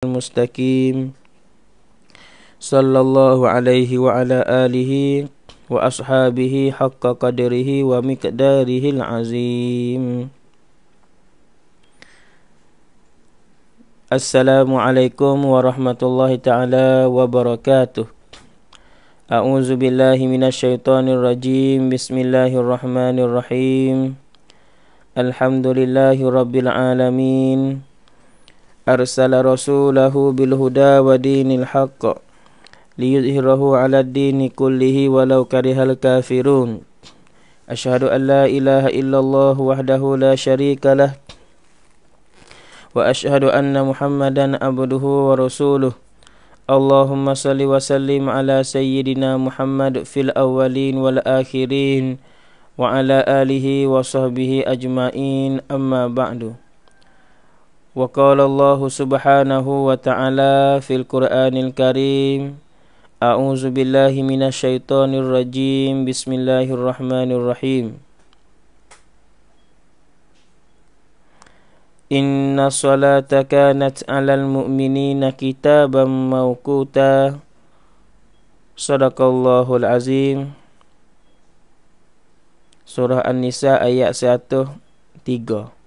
المستقيم صلى الله عليه وعلى آله وأصحابه حق قدره ومقداره العظيم السلام عليكم ورحمة الله تعالى وبركاته أعوذ بالله من الشيطان الرجيم بسم الله الرحمن الرحيم الحمد لله رب العالمين أرسل رسوله بالهدى ودين الحق ليظهره على الدين كله ولو كره الكافرون أشهد أن لا إله إلا الله وحده لا شريك له وأشهد أن محمدا عبده ورسوله اللهم صل وسلم على سيدنا محمد في الأولين والآخرين وعلى آله وصحبه أجمعين أما بعد وقال الله سبحانه وتعالى في القرآن الكريم أعوذ بالله من الشيطان الرجيم بسم الله الرحمن الرحيم إن الصلاة كانت على المؤمنين كتابا موقوتا صدق الله العظيم سورة النساء آيات 103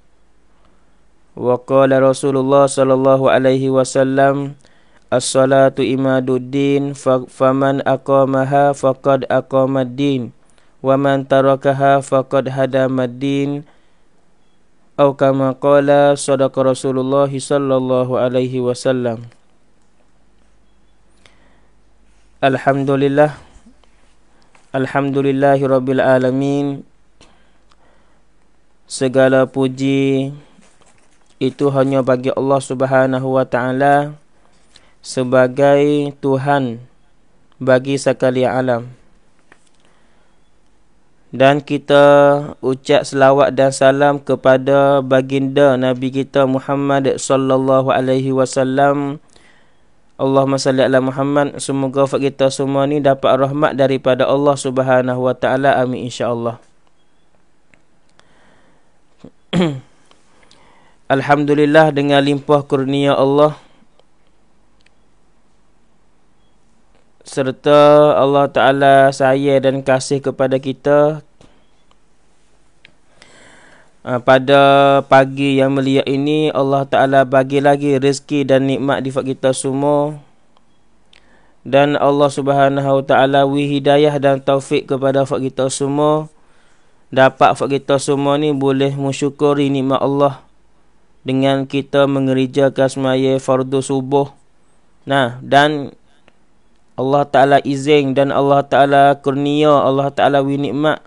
Waqala Rasulullah sallallahu alaihi wasallam As-salatu imaduddin fa faman aqamaha faqad aqamaddin wa man tarakaha faqad hadamaddin au kama qala sadaqa Rasulullah sallallahu alaihi wasallam Alhamdulillah Alhamdulillahirabbil alamin segala puji itu hanya bagi Allah Subhanahu wa taala sebagai Tuhan bagi sekali alam. Dan kita ucap selawat dan salam kepada baginda Nabi kita Muhammad sallallahu alaihi wasallam. Allahumma salli ala Muhammad. Semoga fak kita semua ni dapat rahmat daripada Allah Subhanahu wa taala. Amin insya-Allah. Alhamdulillah dengan limpah kurnia Allah serta Allah Taala sayang dan kasih kepada kita uh, pada pagi yang mulia ini Allah Taala bagi lagi rezeki dan nikmat di kita semua dan Allah Subhanahu Taala wi hidayah dan taufik kepada fak kita semua dapat fak kita semua ni boleh mensyukuri nikmat Allah dengan kita mengerjakan semaya fardu subuh. Nah, dan Allah Ta'ala izin dan Allah Ta'ala kurnia, Allah Ta'ala winikmat.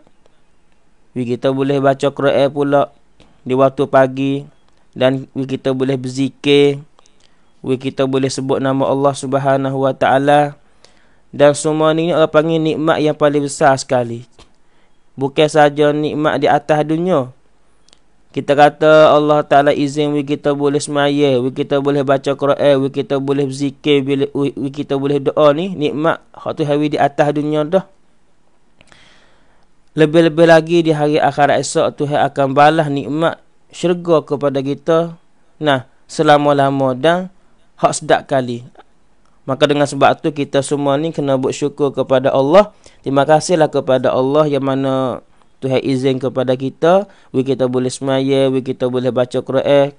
Kita boleh baca Quran pula di waktu pagi dan kita boleh berzikir. Kita boleh sebut nama Allah Subhanahu Wa Ta'ala. Dan semua ini orang panggil nikmat yang paling besar sekali. Bukan saja nikmat di atas dunia, kita kata Allah Ta'ala izin we kita boleh semaya, we kita boleh baca Quran, we kita boleh berzikir, we, we kita boleh doa ni. Nikmat, waktu hari di atas dunia dah. Lebih-lebih lagi di hari akhirat esok, tu akan balas nikmat syurga kepada kita. Nah, selama-lama dan hak sedap kali. Maka dengan sebab tu kita semua ni kena bersyukur kepada Allah. Terima kasihlah kepada Allah yang mana... Tuhan izin kepada kita we kita boleh semaya we kita boleh baca Quran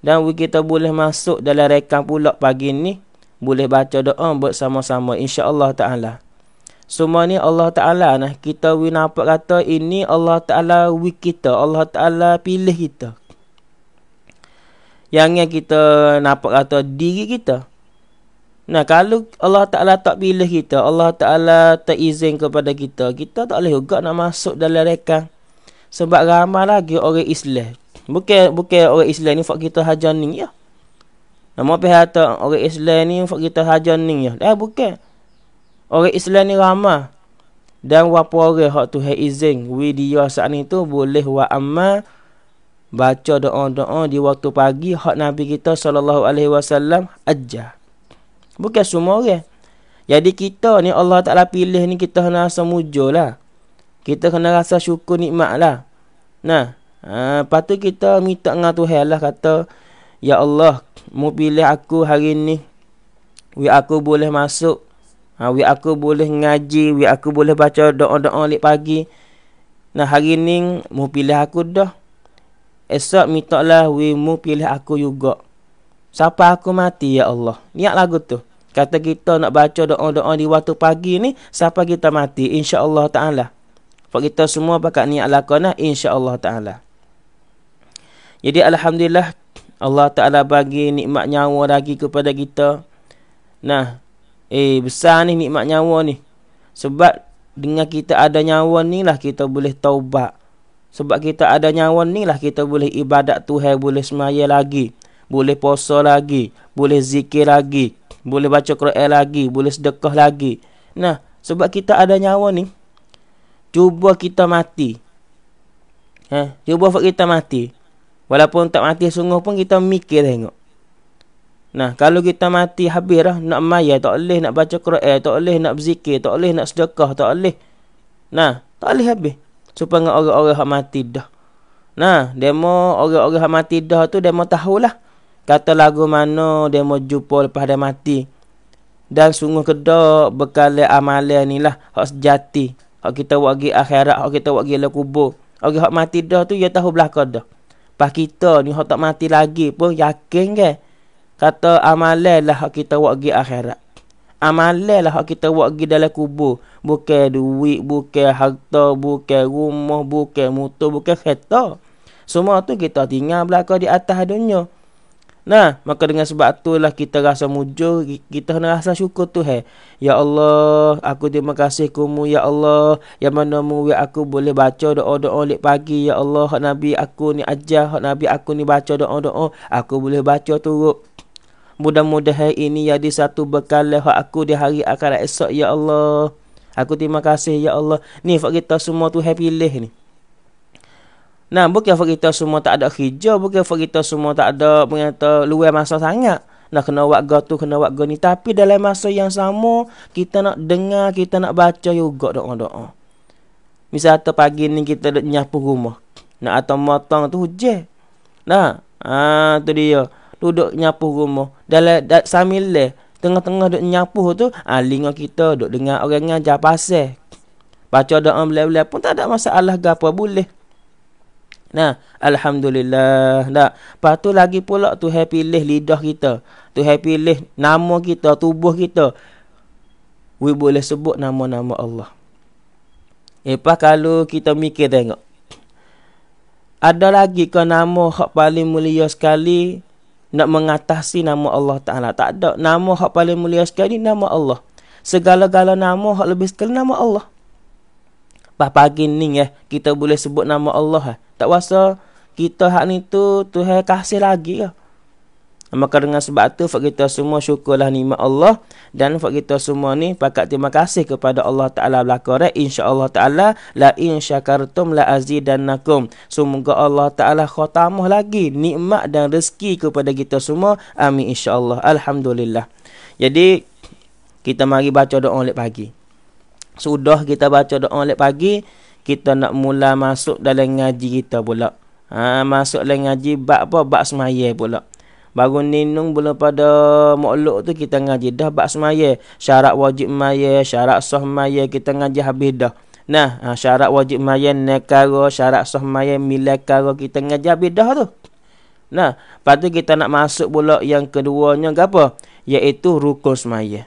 dan we kita boleh masuk dalam rekam pula pagi ni boleh baca doa bersama-sama insya-Allah taala semua ni Allah taala nah kita we nampak kata ini Allah taala we kita Allah taala pilih kita yang yang kita nampak kata diri kita Nah kalau Allah Ta'ala tak pilih kita Allah Ta'ala tak izin kepada kita Kita tak boleh juga nak masuk dalam rekan Sebab ramai lagi orang Islam Bukan bukan orang Islam ni Fak kita hajar ni ya Nama apa kata orang Islam ni Fak kita hajar ni ya Eh bukan Orang Islam ni ramai dan wapu orang hak tu hai izin video saat ni tu boleh wa amma baca doa-doa di waktu pagi hak nabi kita saw. ajar Bukan semua orang. Jadi kita ni Allah Ta'ala pilih ni kita kena rasa mujur lah. Kita kena rasa syukur nikmat lah. Nah, uh, lepas tu kita minta dengan Tuhan lah kata, Ya Allah, mu pilih aku hari ni. Wi aku boleh masuk. Ha, wi aku boleh ngaji. Wi aku boleh baca doa-doa lep pagi. Nah, hari ni mu pilih aku dah. Esok minta lah wi mu pilih aku juga. Sampai aku mati ya Allah. Niat lagu tu. Kata kita nak baca doa-doa di waktu pagi ni sampai kita mati insya-Allah taala. Sebab kita semua pakai niat lakonah insya-Allah taala. Jadi alhamdulillah Allah taala bagi nikmat nyawa lagi kepada kita. Nah, eh besar ni nikmat nyawa ni. Sebab dengan kita ada nyawa ni lah kita boleh taubat. Sebab kita ada nyawa ni lah kita boleh ibadat Tuhan boleh semaya lagi boleh puasa lagi, boleh zikir lagi, boleh baca Quran lagi, boleh sedekah lagi. Nah, sebab kita ada nyawa ni, cuba kita mati. Ha, cuba buat kita mati. Walaupun tak mati sungguh pun kita mikir tengok. Nah, kalau kita mati habis lah, nak mayat, tak boleh nak baca Quran, tak boleh nak berzikir, tak boleh nak sedekah, tak boleh. Nah, tak boleh habis. Supaya orang-orang yang mati dah. Nah, demo orang-orang yang mati dah tu demo tahulah. Kata lagu mana dia mau jumpa lepas dia mati. Dan sungguh kedok bekal amalan ni lah. Hak sejati. Hak kita buat pergi akhirat. Hak kita buat pergi lah kubur. Okay, hak mati dah tu, dia tahu belakang dah. Pas kita ni, hak tak mati lagi pun yakin ke? Kata amalan lah hak kita buat pergi akhirat. Amalan lah hak kita buat pergi dalam kubur. Bukan duit, bukan harta, bukan rumah, bukan motor, bukan kereta. Semua tu kita tinggal belakang di atas dunia. Nah, maka dengan sebab tu lah kita rasa mujur, kita nak rasa syukur tu hai. Ya Allah, aku terima kasih kamu ya Allah. Ya mana mu ya aku boleh baca doa-doa lek pagi ya Allah. Hak Nabi aku ni ajar, hak Nabi aku ni baca doa-doa, aku boleh baca tu. Mudah-mudahan mudah ini jadi satu bekal hak aku di hari akhirat esok ya Allah. Aku terima kasih ya Allah. Ni fakta semua tu happy leh ni. Nah, bukan fak kita semua tak ada kerja, bukan fak kita semua tak ada mengata luar masa sangat. Nak kena buat go tu, kena buat go ni. Tapi dalam masa yang sama, kita nak dengar, kita nak baca juga doa-doa. Misal atau pagi ni kita nak nyapu rumah. Nak atau motong tu hujan. Nah, ah tu dia. Duduk nyapu rumah. Dalam da, sambil leh. Tengah-tengah duduk nyapu tu, ah, ha, lingkar kita duduk dengar orang yang jahat pasir. Baca doa boleh-boleh pun tak ada masalah gapa boleh. Nah, alhamdulillah. Tak. Lepas lagi pula tu happy pilih lidah kita. Tu happy pilih nama kita, tubuh kita. We boleh sebut nama-nama Allah. Lepas kalau kita mikir tengok. Ada lagi ke nama hak paling mulia sekali nak mengatasi nama Allah Ta'ala? Tak ada. Nama hak paling mulia sekali nama Allah. Segala-gala nama hak lebih sekali nama Allah. Pagi ni ya, kita boleh sebut nama Allah. Eh tak kuasa kita hak ni tu Tuhan kasih lagi ke. Lah. Maka dengan sebab tu fak kita semua syukurlah nikmat Allah dan fak kita semua ni pakat terima kasih kepada Allah Taala belaka rek insya-Allah Taala la in syakartum la azidannakum. Semoga Allah Taala khatamah lagi nikmat dan rezeki kepada kita semua. Amin insya-Allah. Alhamdulillah. Jadi kita mari baca doa lepas pagi. Sudah kita baca doa lepas pagi, kita nak mula masuk dalam ngaji kita pula. Ha, masuk dalam ngaji bab apa? Bab semaya pula. Baru ninung bila pada makhluk tu kita ngaji dah bab semaya. Syarat wajib maya, syarat sah maya kita ngaji habis dah. Nah, ha, syarat wajib maya nekara, syarat sah maya milekara kita ngaji habis dah tu. Nah, lepas kita nak masuk pula yang keduanya apa? Iaitu rukun semaya.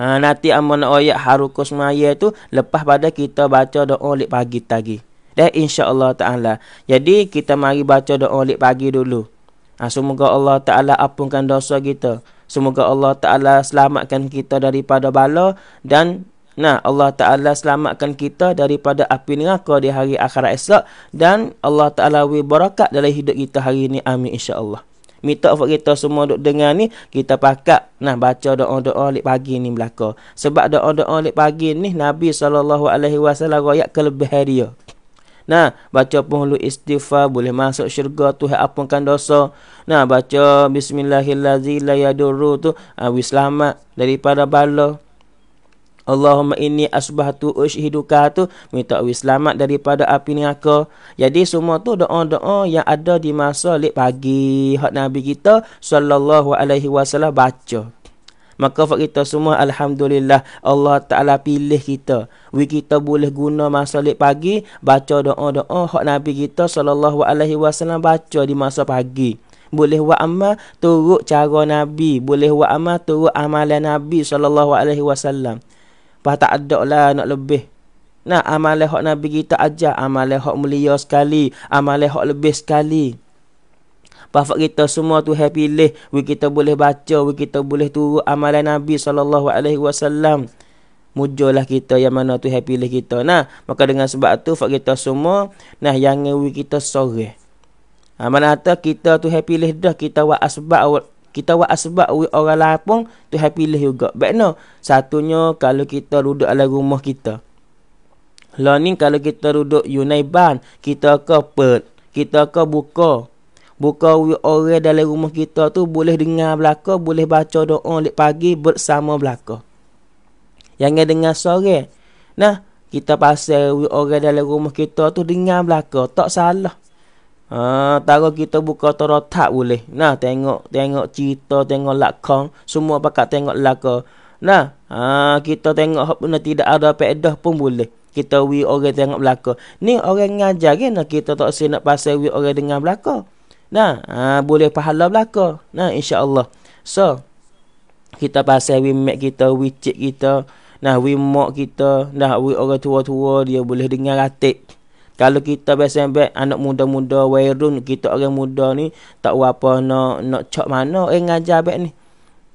Ha, nanti amal nak ayat harukus maya tu lepas pada kita baca doa lik pagi tadi. Dan Allah ta'ala. Jadi kita mari baca doa lik pagi dulu. Ha, semoga Allah ta'ala apungkan dosa kita. Semoga Allah ta'ala selamatkan kita daripada bala dan Nah Allah Taala selamatkan kita daripada api neraka di hari akhirat esok dan Allah Taala beri berkat dalam hidup kita hari ini amin insyaallah Minta buat kita semua duk dengar ni Kita pakat Nah baca doa-doa Lik pagi ni belaka Sebab doa-doa Lik pagi ni Nabi SAW Rakyat hari dia Nah, baca penghulu istighfar boleh masuk syurga Tuhan apungkan dosa. Nah, baca bismillahirrahmanirrahim la yadurru tu ah, selamat daripada balo. Allahumma inni asbahtu ushiduka tu minta awi selamat daripada api neraka. Jadi semua tu doa-doa yang ada di masa lek pagi hak Nabi kita sallallahu alaihi wasallam baca. Maka fak kita semua alhamdulillah Allah Taala pilih kita. We kita boleh guna masa lek pagi baca doa-doa hak Nabi kita sallallahu alaihi wasallam baca di masa pagi. Boleh buat amal turut cara Nabi, boleh buat amal turut amalan Nabi sallallahu alaihi wasallam. Bah tak ada lah nak lebih. Nah, amal hak Nabi kita aja, Amal hak mulia sekali. Amal hak lebih sekali. Bapak kita semua tu happy leh. We kita boleh baca. We kita boleh tu amalan Nabi SAW. Mujulah kita yang mana tu happy leh kita. Nah, maka dengan sebab tu fak kita semua. Nah, yang we kita sore. Ha, ah, mana kata kita tu happy leh dah. Kita buat asbab kita buat asbab orang lain pun happy lah juga Baik no Satunya kalau kita duduk dalam rumah kita Lah ni kalau kita duduk Yunaiban Kita ke Perth Kita ke buka Buka orang dalam rumah kita tu Boleh dengar belaka Boleh baca doa Lepas pagi bersama belaka Yang dia dengar sore Nah Kita pasal orang dalam rumah kita tu Dengar belaka Tak salah Uh, ah, tara kita buka tak boleh. Nah, tengok tengok cerita, tengok lakon, semua pakat tengok lakon. Nah, uh, kita tengok benda tidak ada pedah pun boleh. Kita wi orang tengok belaka. Ni orang ngajar kan nah, kita tak sini nak pasal wi orang dengar belaka. Nah, uh, boleh pahala belaka. Nah, insya-Allah. So, kita pasal wi mak kita, wi cik kita, nah wi mak kita, nah wi orang tua-tua dia boleh dengar ratik. Kalau kita biasa anak muda-muda wairun kita orang muda ni tak apa nak nak cok mana eh ngajar bet ni.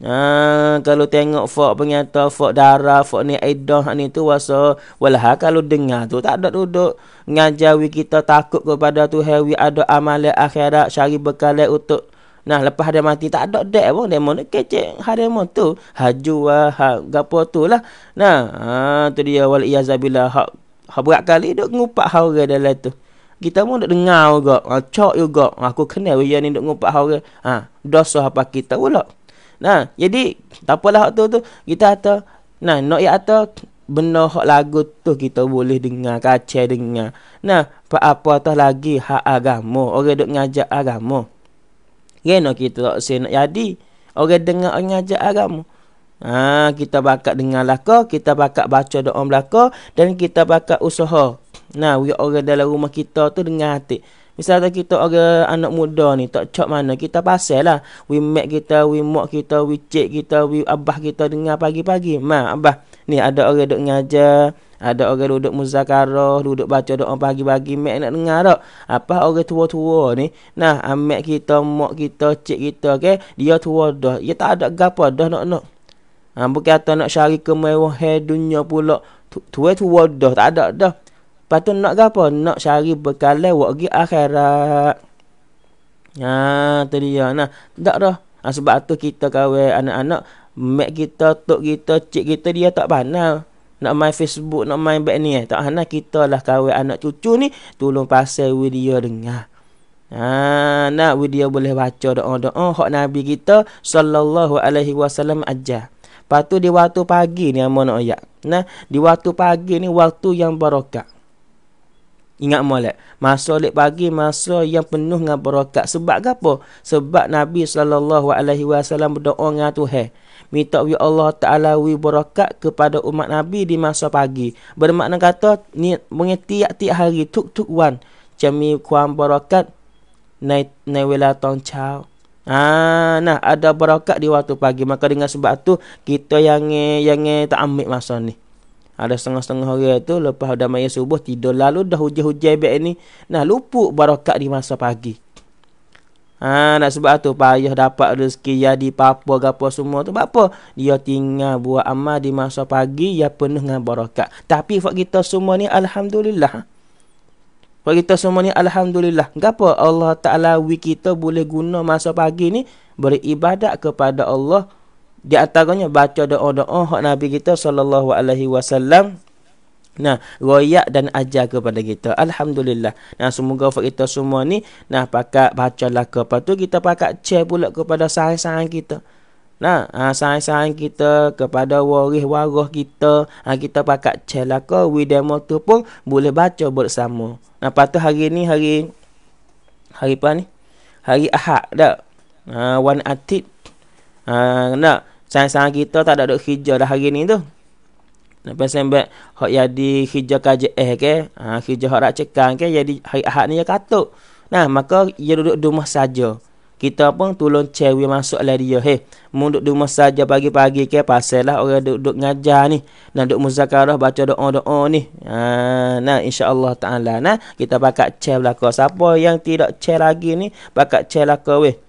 Ha, kalau tengok fok penyata fok darah fok ni aidah ni tu waso walah kalau dengar tu tak ada duduk ngajawi kita takut kepada tu hewi ada amalan akhirat syari bekal untuk Nah lepas dia mati tak ada dek pun demo ni kecek harimau tu haju ah, ha, gapo tulah. Nah ha, tu dia wal iazabila hak Ha berat kali duk ngupak hal orang dalam tu. Kita pun duk dengar juga. Ha, cok juga. Ha, aku kenal dia ni duk ngupak hal orang. Ha, dosa apa kita pula. Nah, jadi tak apalah hak tu tu. Kita kata, nah, nak ya kata benda hak lagu tu kita boleh dengar, kaca dengar. Nah, apa apa lagi hak agama. Orang duk ngajak agama. Gena kita tak sen jadi. Orang dengar orang ngajak agama. Ha, kita bakat dengar laka, kita bakat baca doa belaka dan kita bakat usaha. Nah, we orang dalam rumah kita tu dengar hati. Misalnya kita orang anak muda ni tak cak mana kita pasal lah. We mak kita, we mak kita, we cik kita, we abah kita dengar pagi-pagi. Ma abah, ni ada orang duk ngajar, ada orang duduk muzakarah, duduk baca doa pagi-pagi mak nak dengar tak? Apa orang tua-tua ni? Nah, amak kita, mak kita, cik kita ke, okay? dia tua dah. Dia tak ada gapo dah nak-nak. No, no. Ha, bukan kata nak cari kemewahan dunia pula. Tua tu wadah. Tak ada dah. Lepas nak apa? Nak cari bekalan wakil akhirat. Ha, tu dia. Nah, tak dah. Ha, sebab tu kita kawai anak-anak. Mak kita, tok kita, cik kita dia tak pandai. Nak main Facebook, nak main back ni eh. Tak hana kita lah kawai anak cucu ni. Tolong pasal video dengar. Ha, nak video boleh baca doa-doa. Hak Nabi kita. Sallallahu alaihi wasallam ajar. Lepas tu di waktu pagi ni yang mana ayat. Nah, di waktu pagi ni waktu yang barakat. Ingat molek, masa lek pagi masa yang penuh dengan barakat. Sebab apa? Sebab Nabi sallallahu alaihi wasallam berdoa dengan Tuhan. Minta ya Allah Ta'ala wi barakat kepada umat Nabi di masa pagi. Bermakna kata, ni mungkin tiap-tiap hari, tuk-tuk wan. Cami kuam barakat, naik naik wila tong chao. Ah, nah ada berokat di waktu pagi maka dengan sebab tu kita yang yang tak ambil masa ni. Ada setengah-setengah hari tu lepas dah mai subuh tidur lalu dah hujan-hujan baik ni. Nah lupa berokat di masa pagi. Ah, nak sebab tu payah dapat rezeki ya di apa gapo semua tu apa dia tinggal buat amal di masa pagi ya penuh dengan barakat tapi buat kita semua ni alhamdulillah ha? Bagi kita semua ni Alhamdulillah Kenapa Allah Ta'ala Wi kita boleh guna masa pagi ni Beribadat kepada Allah Di antaranya baca doa-doa Hak Nabi kita Sallallahu Alaihi Wasallam Nah, royak dan ajar kepada kita. Alhamdulillah. Nah, semoga for kita semua ni nah pakat bacalah ke apa tu kita pakat cek pula kepada sahabat-sahabat kita. Nah, ha, sahabat-sahabat kita kepada waris waroh kita, ha, kita pakat cek lah ke widemo demo tu pun boleh baca bersama. Nampak ah, tu hari ni hari hari apa ni? Hari Ahad dah. Uh, ah, one atid. Ah uh, nak sayang-sayang kita tak ada duk kerja dah hari ni tu. Lepas sembek hok jadi kerja kaje eh ke, ah uh, kerja hok rak cekang ke jadi hari Ahad ni ya katuk. Nah, maka ia duduk di rumah saja kita pun tolong cewi masuk lah dia hey, munduk di rumah saja pagi-pagi ke pasal lah orang duduk ngajar ni nak duduk muzakarah baca doa-doa ni ha, nah insyaAllah ta'ala nah kita pakat cewi lah kau siapa yang tidak cewi lagi ni pakat cewi lah kau weh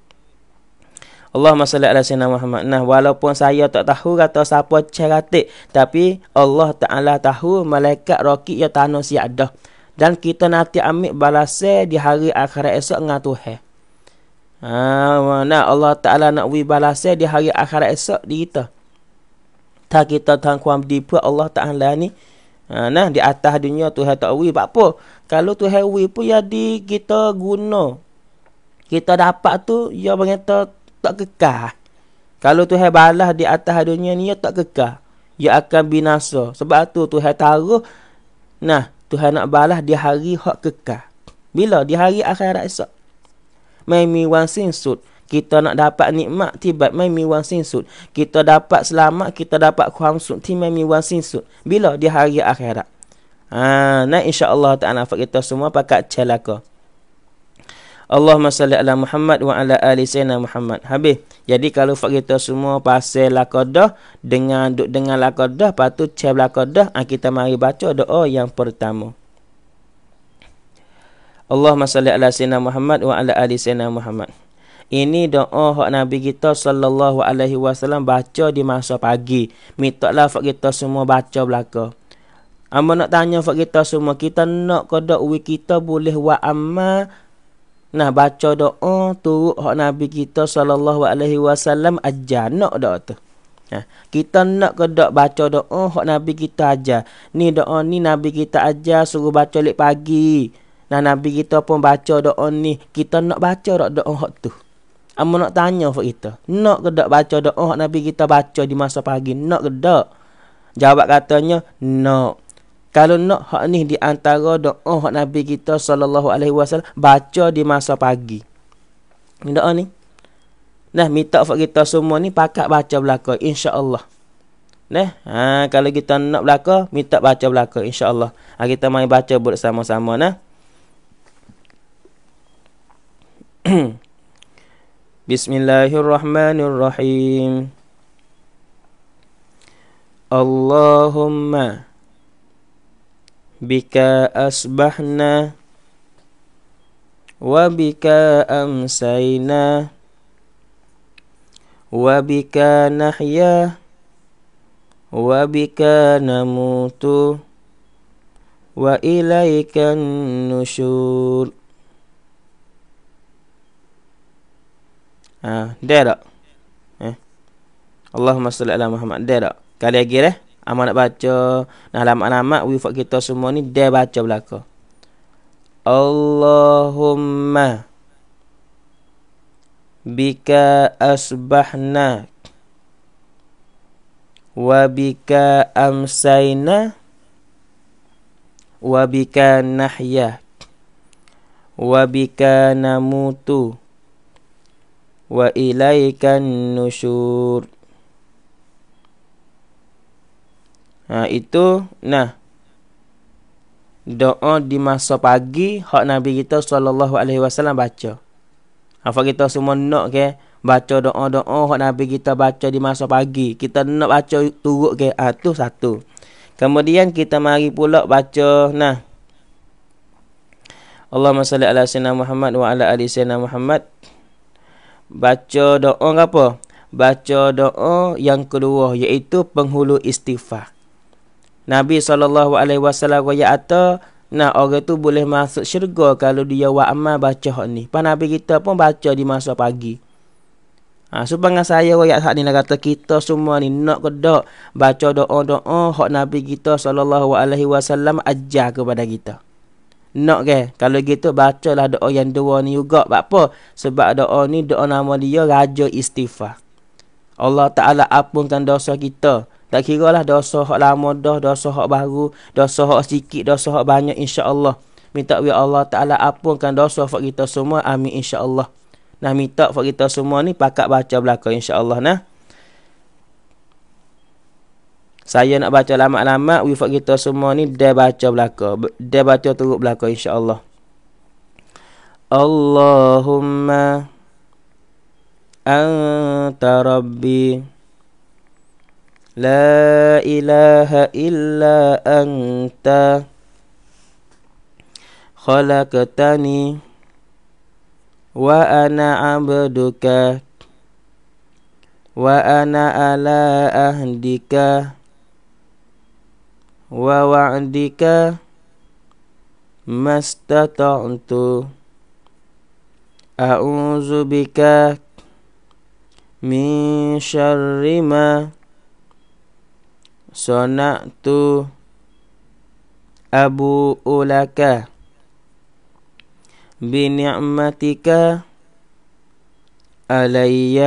Allah salli ala sayyidina Muhammad. Nah, walaupun saya tak tahu kata siapa ceratik, tapi Allah Taala tahu malaikat rakik yang tanah siadah. Dan kita nanti ambil balasan di hari akhirat esok dengan Tuhan. Ha, nak Allah Ta'ala nak wui balas di hari akhirat esok di kita. Tak kita tak kuam di Allah Ta'ala ni. Ha, nah, di atas dunia tu tak wui. apa? Kalau tu wui pun ya di kita guna. Kita dapat tu, ya berkata tak kekal. Kalau tu balas di atas dunia ni, ya tak kekal. Ya akan binasa. Sebab tu tu taruh. Nah, tu nak balas di hari hak kekal. Bila? Di hari akhirat esok wang ไม่มีวันสิ้นสุด kita nak dapat nikmat tibat wang ไม่มีวันสิ้นสุด kita dapat selamat kita dapat wang ความสุขที่ไม่มีวันสิ้นสุด bila di hari akhirat ha nah insyaallah taala fa kita semua pakat celaka Allahumma salli ala Muhammad wa ala ali sayyidina Muhammad. Habis. Jadi kalau fak kita semua pasal lakadah dengan duk dengan lakadah patut cek lakadah ah ha, kita mari baca doa yang pertama. Allahumma salli ala sayyidina Muhammad wa ala ali sayyidina Muhammad. Ini doa hak Nabi kita sallallahu alaihi wasallam baca di masa pagi. Mintaklah hak kita semua baca belaka. Amba nak tanya hak kita semua, kita nak kodok wi kita boleh wa amma nah baca doa tu hak Nabi kita sallallahu alaihi wasallam aja nak doa tu. Nah, kita nak kedok baca doa hak Nabi kita aja. Ni doa ni Nabi kita aja suruh baca lek pagi. Nah Nabi kita pun baca doa ni Kita nak baca tak doa hak tu Amu nak tanya for kita Nak ke tak baca doa hak Nabi kita baca di masa pagi Nak ke tak Jawab katanya Nak kalau nak hak ni di antara doa hak Nabi kita sallallahu alaihi wasallam baca di masa pagi. Ni doa ni. Nah, minta fak kita semua ni pakat baca belaka insya-Allah. Nah, ha, kalau kita nak belaka, minta baca belaka insya-Allah. Ha, kita mai baca bersama-sama nah. بسم الله الرحمن الرحيم اللهم بك أسبحنا وبك أمسينا وبك نحيا وبك نموت وإليك النشور Ha, dia tak? Eh? Allahumma salli ala Muhammad. Dia tak? Kali lagi eh? Amal nak baca. Nah, alamak-alamak. Wifat kita semua ni. Dia baca belakang. Allahumma bika asbahna wa bika amsayna wa bika nahya wa bika namutu Wa ilaikan النُّشُورُ Ha itu nah doa di masa pagi hak Nabi kita sallallahu alaihi wasallam baca. Apa ha, kita semua nak ke baca doa-doa hak Nabi kita baca di masa pagi. Kita nak baca turut ke ha, tu satu. Kemudian kita mari pula baca nah Allahumma salli ala sayyidina Muhammad wa ala ali sayyidina Muhammad baca doa apa? Baca doa yang kedua iaitu penghulu istighfar. Nabi SAW alaihi atau Nah, orang tu boleh masuk syurga kalau dia buat amal baca hak ni. Pan Nabi kita pun baca di masa pagi. Ha, supaya saya royak hak ni lah, kata kita semua ni nak ke baca doa-doa hak Nabi kita saw. alaihi wasallam ajar kepada kita nak ke kalau gitu bacalah doa yang dua ni juga sebab apa sebab doa ni doa nama dia raja istighfar Allah taala apunkan dosa kita tak kira lah dosa hak lama dah dosa hak baru dosa hak sikit dosa hak banyak Insya Allah. minta we Allah taala apunkan dosa hak kita semua amin Insya Allah. nah minta hak kita semua ni pakat baca belakang Insya Allah. nah saya nak baca lama-lama wifat kita semua ni dia baca belaka dia baca turut belaka insyaallah Allahumma anta rabbi la ilaha illa anta khalaqtani wa ana abduka wa ana ala ahdikah. ووعدك ما استطعت أعوذ بك من شر ما صنعت أبوء لك بنعمتك علي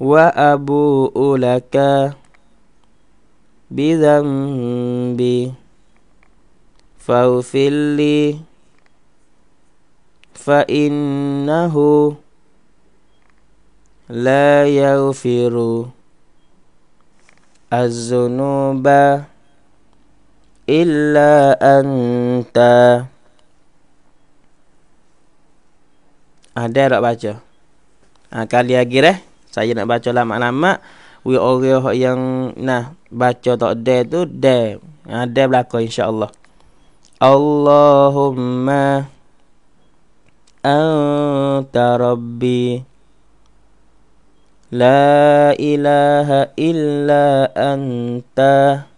وأبوء لك بذنبي فاغفر لي la لا يغفر الذنوب إلا أنت Ada nak baca. Ha, kali lagi eh. Saya nak baca lama-lama orang yang nah baca tak de tu de, ada ha, belaka insyaallah Allahumma anta rabbi la ilaha illa anta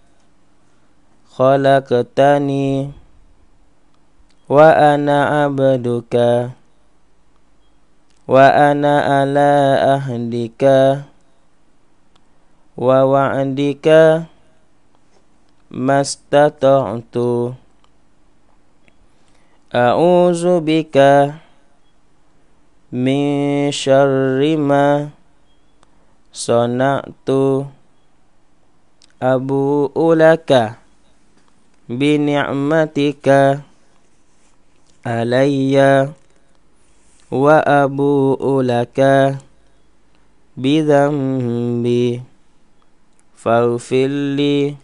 khalaqtani wa ana abduka wa ana ala ahdika wa wa'dika mastata'tu a'uzu bika min syarri ma sana'tu abu ulaka bi ni'matika alayya wa abu ulaka bi dhanbi faghfir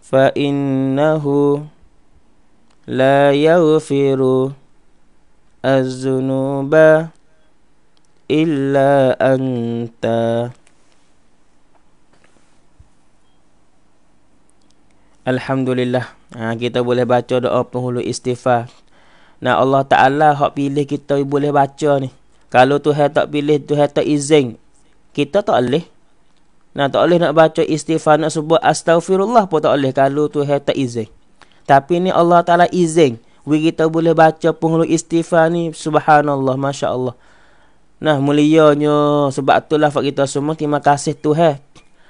fa innahu la yaghfiru az-zunuba illa anta Alhamdulillah ha, Kita boleh baca doa penghulu istighfar Nah Allah Ta'ala Hak pilih kita boleh baca ni Kalau tu tak pilih tu tak izin Kita tak boleh Nah tak boleh nak baca istighfar nak sebut astagfirullah pun tak boleh kalau tu tak izin. Tapi ni Allah Taala izin. We kita boleh baca penghulu istighfar ni subhanallah masya-Allah. Nah mulianya sebab itulah fak kita semua terima kasih Tuhan.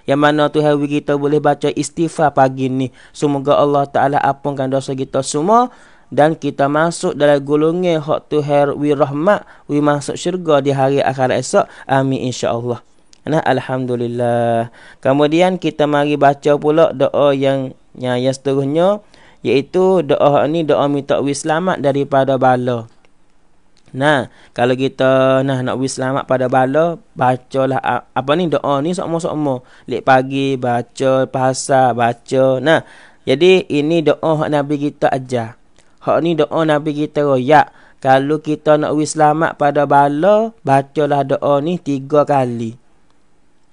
Yang mana Tuhan we kita boleh baca istighfar pagi ni. Semoga Allah Taala ampunkan dosa kita semua dan kita masuk dalam golongan hak Tuhan we rahmat, we masuk syurga di hari akhirat esok. Amin insya-Allah nah alhamdulillah kemudian kita mari baca pula doa yang yang, yang seterusnya iaitu doa ni doa minta wis selamat daripada bala nah kalau kita nah nak wis selamat pada bala bacalah apa ni doa ni sokmo-sokmo lek pagi baca puasa baca nah jadi ini doa nabi kita aja. Hak ni doa Nabi kita Ya, Kalau kita nak wis selamat pada bala, bacalah doa ni tiga kali.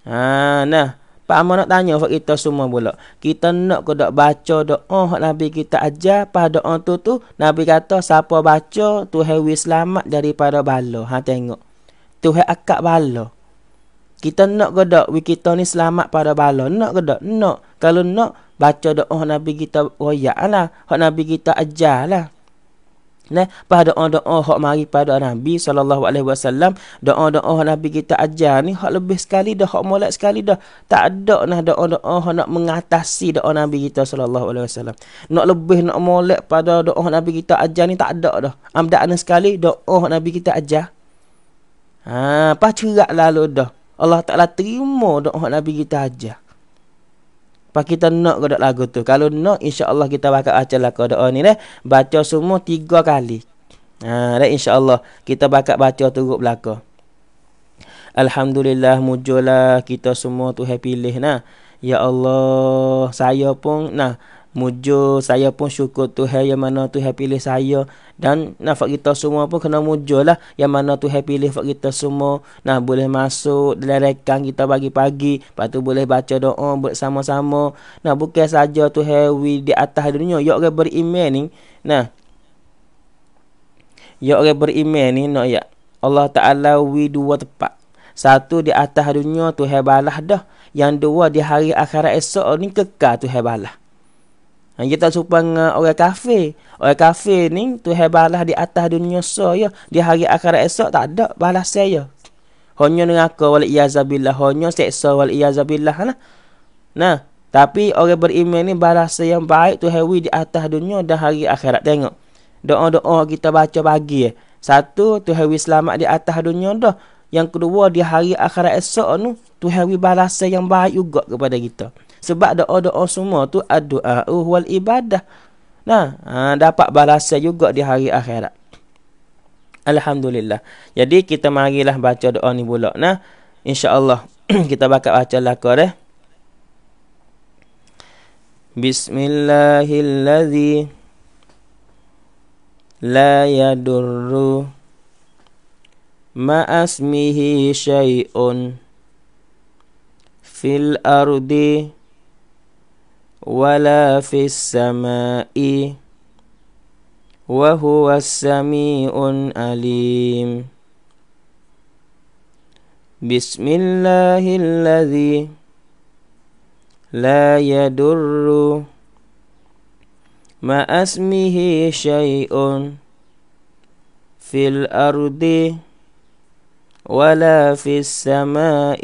Ha nah. Pak Amar nak tanya buat kita semua pula. Kita nak ke dak baca doa oh, hak Nabi kita aja, pada doa tu tu Nabi kata siapa baca tu hewi selamat daripada bala. Ha tengok. Tu hak akak bala. Kita nak ke dak wi kita ni selamat pada bala. Nak ke dak? Nak. Kalau nak baca doa oh, Nabi kita royak lah. Hak Nabi kita ajar lah. Nah, pada doa-doa hak mari pada Nabi sallallahu alaihi wasallam, doa-doa Nabi kita ajar ni hak lebih sekali dah hak molek sekali dah. Tak ada nah doa-doa nak mengatasi doa Nabi kita sallallahu alaihi wasallam. Nak lebih nak molek pada doa hak Nabi kita ajar ni tak ada dah. Amdak sekali doa hak Nabi kita ajar. Ha, pas cerak lalu dah. Allah Taala terima doa hak Nabi kita ajar. Pak kita nak kodok lagu tu. Kalau nak, insya Allah kita bakal baca lagu doa ni lah. Baca semua tiga kali. Ha, dan Allah kita bakal baca turut belakang. Alhamdulillah mujulah kita semua tu happy lih nah. Ya Allah, saya pun nah mujur saya pun syukur Tuhan yang mana Tuhan pilih saya dan nafak kita semua pun kena mujur lah yang mana Tuhan pilih nafak kita semua nah boleh masuk dalam rekan kita pagi-pagi lepas boleh baca doa bersama-sama nah bukan saja Tuhan we di atas dunia yuk orang beriman ni nah yuk orang beriman ni nak ya Allah Ta'ala we dua tempat satu di atas dunia Tuhan balas dah yang dua di hari akhirat esok ni kekal Tuhan balas yang ha, kita tak uh, orang kafir. Orang kafir ni, tu balas di atas dunia so, ya. Di hari akhirat esok, tak ada balas saya. Ya. Hanya dengan neraka wali iazabilah. Hanya seksa wali iazabilah. Nah. nah. Tapi orang beriman ni balas yang baik tu hewi di atas dunia dan hari akhirat. Tengok. Doa-doa kita baca pagi. Eh. Satu, tu hewi selamat di atas dunia dah. Yang kedua, di hari akhirat esok tu, tu hewi balas yang baik juga kepada kita sebab doa-doa semua tu ad-doa uh, wal ibadah nah ha, dapat balasan juga di hari akhirat alhamdulillah jadi kita marilah baca doa ni pula nah insya Allah kita bakal baca laka deh bismillahillazi la yadurru ma asmihi syai'un fil ardi ولا في السماء وهو السميع العليم بسم الله الذي لا يضر ما اسمه شيء في الارض ولا في السماء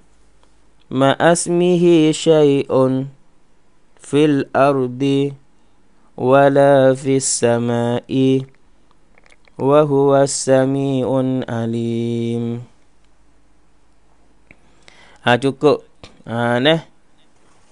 ما اسمه شيء في الارض ولا في السماء وهو السميع العليم ha cukup ha nah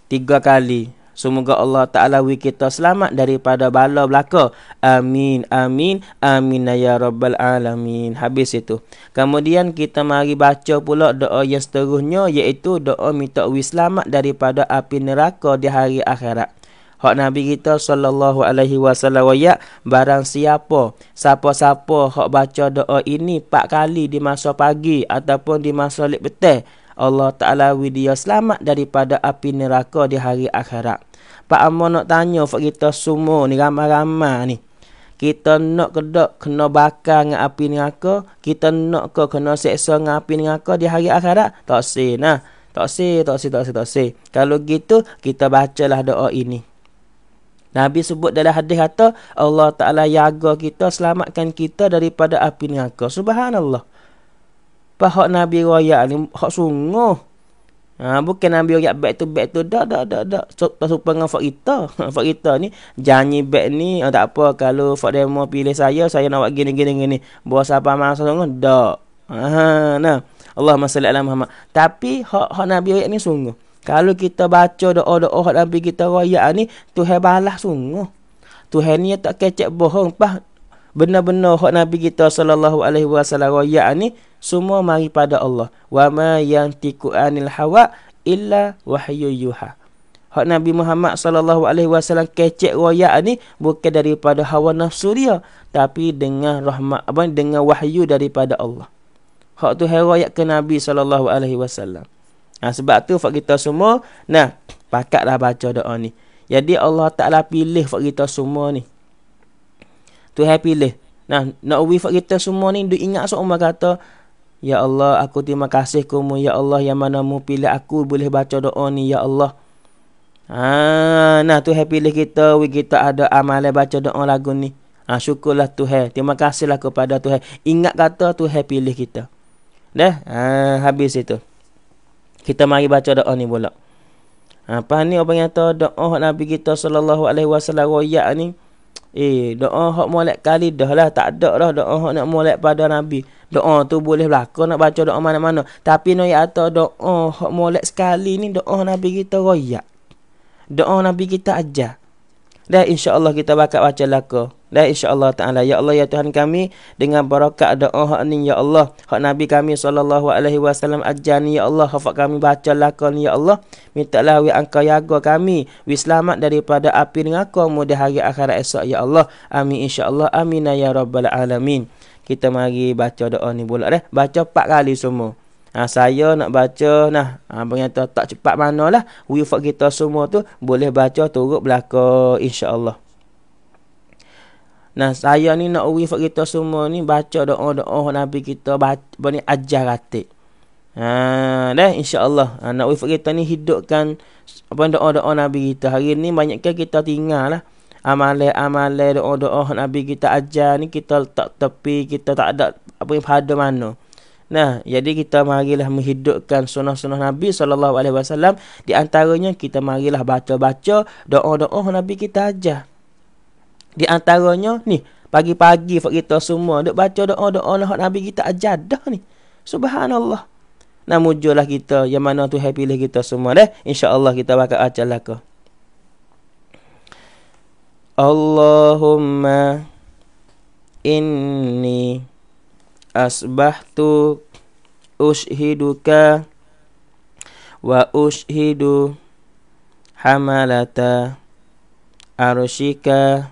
tiga kali Semoga Allah Ta'ala wi kita selamat daripada bala belaka. Amin, amin, amin ya Rabbal Alamin. Habis itu. Kemudian kita mari baca pula doa yang seterusnya iaitu doa minta wi selamat daripada api neraka di hari akhirat. Hak Nabi kita sallallahu alaihi wasallam ya barang siapa siapa-siapa hak baca doa ini 4 kali di masa pagi ataupun di masa lek betel Allah Taala widi selamat daripada api neraka di hari akhirat. Pak Amo nak tanya Fak kita semua ni ramai-ramai ni Kita nak kedok Kena bakar dengan api ni aku Kita nak ke kena seksa dengan api ni aku Di hari akhirat Tak si nah Tak si, tak si, tak si, tak si Kalau gitu Kita bacalah doa ini Nabi sebut dalam hadis kata Allah Ta'ala jaga kita Selamatkan kita daripada api ni aku Subhanallah Pahak Nabi Raya ni Hak sungguh Ha, bukan ambil orang beg tu, beg tu, dah, dah, dah, dah. So, tak suka dengan Fak Rita. Fak Rita ni, janji beg ni, oh, tak apa. Kalau Fak Demo pilih saya, saya nak buat gini, gini, gini. Buat apa masa sungguh, dah. Ha, nah. Allah masalah Allah Muhammad. Tapi, hak, hak Nabi ayat ni sungguh. Kalau kita baca doa-doa Nabi kita raya ni, tu hebalah sungguh. Tuhan ni tak kecek bohong. Pah, benar-benar hak Nabi kita sallallahu alaihi wasallam ya ni semua mari pada Allah. Wa ma yang anil hawa illa wahyu yuha. Hak Nabi Muhammad sallallahu alaihi wasallam kecek royak ni bukan daripada hawa nafsu dia tapi dengan rahmat apa dengan wahyu daripada Allah. Hak tu heroik ke Nabi sallallahu alaihi wasallam. Nah ha, sebab tu fak kita semua nah pakatlah baca doa ni. Jadi Allah Taala pilih fak kita semua ni Tu Tuhan pilih. Nah, nak wifat kita semua ni duk ingat so Umar kata, "Ya Allah, aku terima kasih kamu ya Allah yang mana mu pilih aku boleh baca doa ni ya Allah." Ha, nah tu happy pilih kita, we kita ada amalan baca doa lagu ni. Ha, syukurlah Tuhan. Terima kasihlah kepada Tuhan. Ingat kata tu happy pilih kita. Dah, ha, habis itu. Kita mari baca doa ni pula. Apa ha, ni orang yang tahu doa Nabi kita sallallahu alaihi wasallam royak ni. Eh, doa hak molek kali dah lah. Tak ada dah doa hak nak molek pada Nabi. Doa tu boleh berlaku nak baca doa mana-mana. Tapi ni atau doa hak molek sekali ni doa Nabi kita royak. Doa Nabi kita aja dah insya Allah kita bakal baca lah dan insyaAllah ta'ala Ya Allah ya Tuhan kami Dengan barakat doa hak ni ya Allah Hak Nabi kami sallallahu alaihi wasallam ajani ya Allah Hafak kami baca lakon ya Allah Minta lah wi angka yaga kami Wi selamat daripada api dengan kau Mudah hari akhirat esok ya Allah Amin insyaAllah Aminah ya Rabbal Alamin Kita mari baca doa ni pula dah Baca empat kali semua Ha, saya nak baca nah ha, pengata tak cepat manalah wifat kita semua tu boleh baca turut belaka insyaallah Nah, saya ni nak uwi fak kita semua ni baca doa-doa Nabi kita baca ni ajar ratik. Ha, dah insya-Allah ha, nak uwi fak kita ni hidupkan apa doa-doa Nabi kita. Hari ni banyakkan kita tinggal lah. Amale-amale doa-doa Nabi kita ajar ni kita letak tepi, kita tak ada apa yang pada mana. Nah, jadi kita marilah menghidupkan sunah sunah Nabi sallallahu alaihi wasallam. Di antaranya kita marilah baca-baca doa-doa Nabi kita ajar. Di antaranya ni Pagi-pagi Fak kita semua Duk baca doa-doa Nak lah Nabi kita ajar dah ni Subhanallah Nah mujulah kita Yang mana tu happy pilih kita semua deh InsyaAllah kita bakal ajar lah ke Allahumma Inni Asbahtu Ushiduka Wa ushidu Hamalata arshika.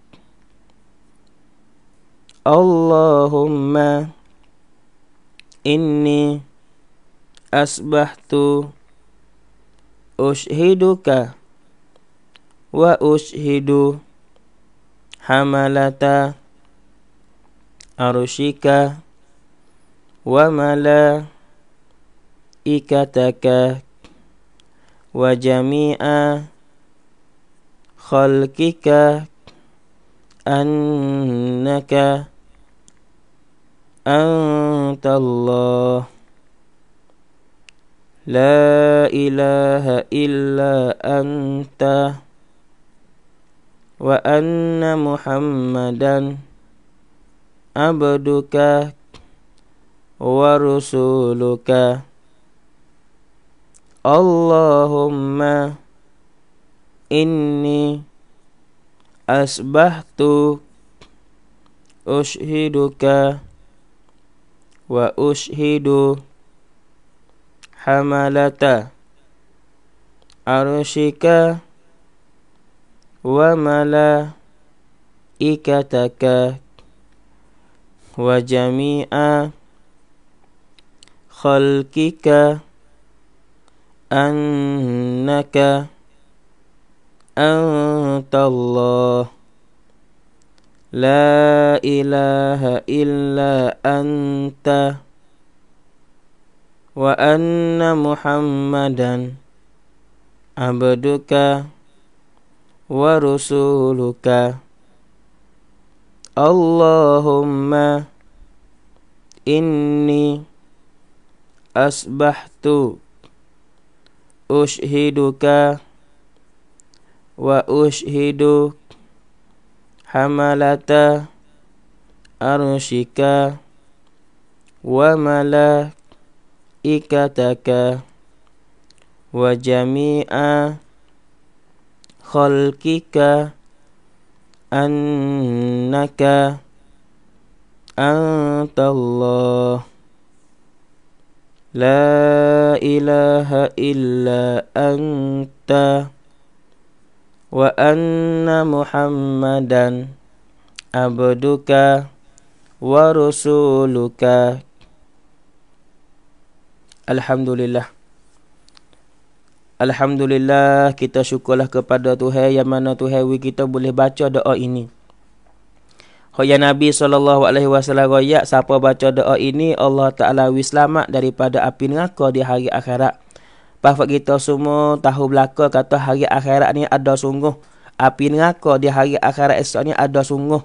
اللهم إني أصبحت أشهدك وأشهد حملة أرشك وملائكتك وجميع خلقك أنك أنت الله لا إله إلا أنت وأن محمدا عبدك ورسولك اللهم إني أسبحت أشهدك وأشهد حملة عرشك وملائكتك وجميع خلقك أنك أنت الله لا إله إلا أنت وأن محمدا عبدك ورسولك اللهم إني أصبحت أشهدك وأشهدك حملة عرشك وملائكتك وجميع خلقك أنك أنت الله لا إله إلا أنت wa anna muhammadan abduka wa rasuluka alhamdulillah alhamdulillah kita syukurlah kepada tuhan yang mana tuhan we kita boleh baca doa ini Hoi Nabi sallallahu alaihi wasallam royak siapa baca doa ini Allah Taala wislamak daripada api neraka di hari akhirat. Bahawa kita semua tahu belakang kata hari akhirat ni ada sungguh. Api neraka di hari akhirat esok ni ada sungguh.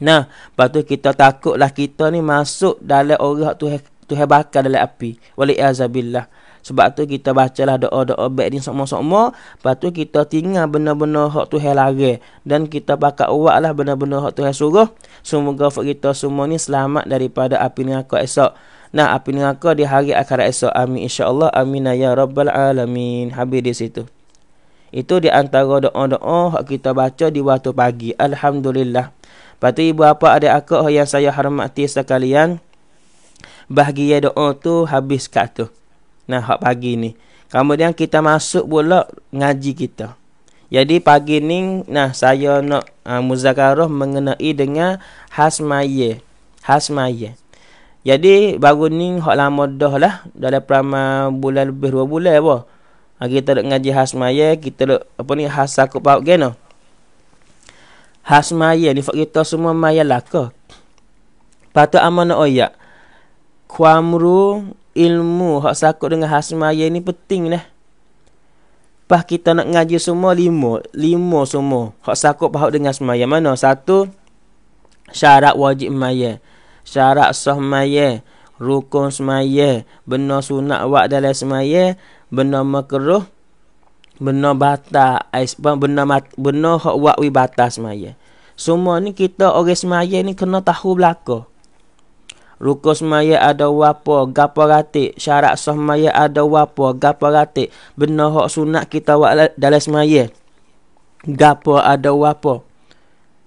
Nah, lepas tu kita takutlah kita ni masuk dalam orang tu tu bakar dalam api. Wali azabilah. Sebab tu kita bacalah doa-doa baik ni semua. sama Lepas tu kita tinggal benar-benar hak tu lari. Dan kita pakai uat lah benar-benar hak tu suruh. Semoga kita semua ni selamat daripada api neraka esok. Nah, api neraka di hari akhirat esok. Amin insya-Allah. Amin ya rabbal alamin. Habis di situ. Itu di antara doa-doa hak kita baca di waktu pagi. Alhamdulillah. Patut ibu apa ada aku yang saya hormati sekalian. Bahagia doa tu habis kat tu. Nah, hak pagi ni. Kemudian kita masuk pula ngaji kita. Jadi pagi ni nah saya nak uh, ah, muzakarah mengenai dengan hasmaye. Hasmaye. Jadi baru ni hak lama dah lah dalam prama bulan lebih 2 bulan apa. Ha, kita nak ngaji hasmaya, kita nak apa ni hasa ku bau geno. Hasmaya ni fak kita semua maya laka. Patu amana oya. Kuamru ilmu hak sakut dengan hasmaya ni penting lah. Pas kita nak ngaji semua lima, lima semua. Hak sakut pahak dengan semaya mana? Satu, syarat wajib maya. Maya syarat sah maya, rukun semaya, benda sunat wak dalam semaya, benda makruh, benda batas, eh, benda, benda hak wak wi batas semaya. Semua ni kita orang semaya ni kena tahu belaka. Rukun semaya ada wapa, gapa ratik. Syarat sah maya ada wapa, gapa ratik. Benda hak sunat kita wak dalam semaya. Gapa ada wapa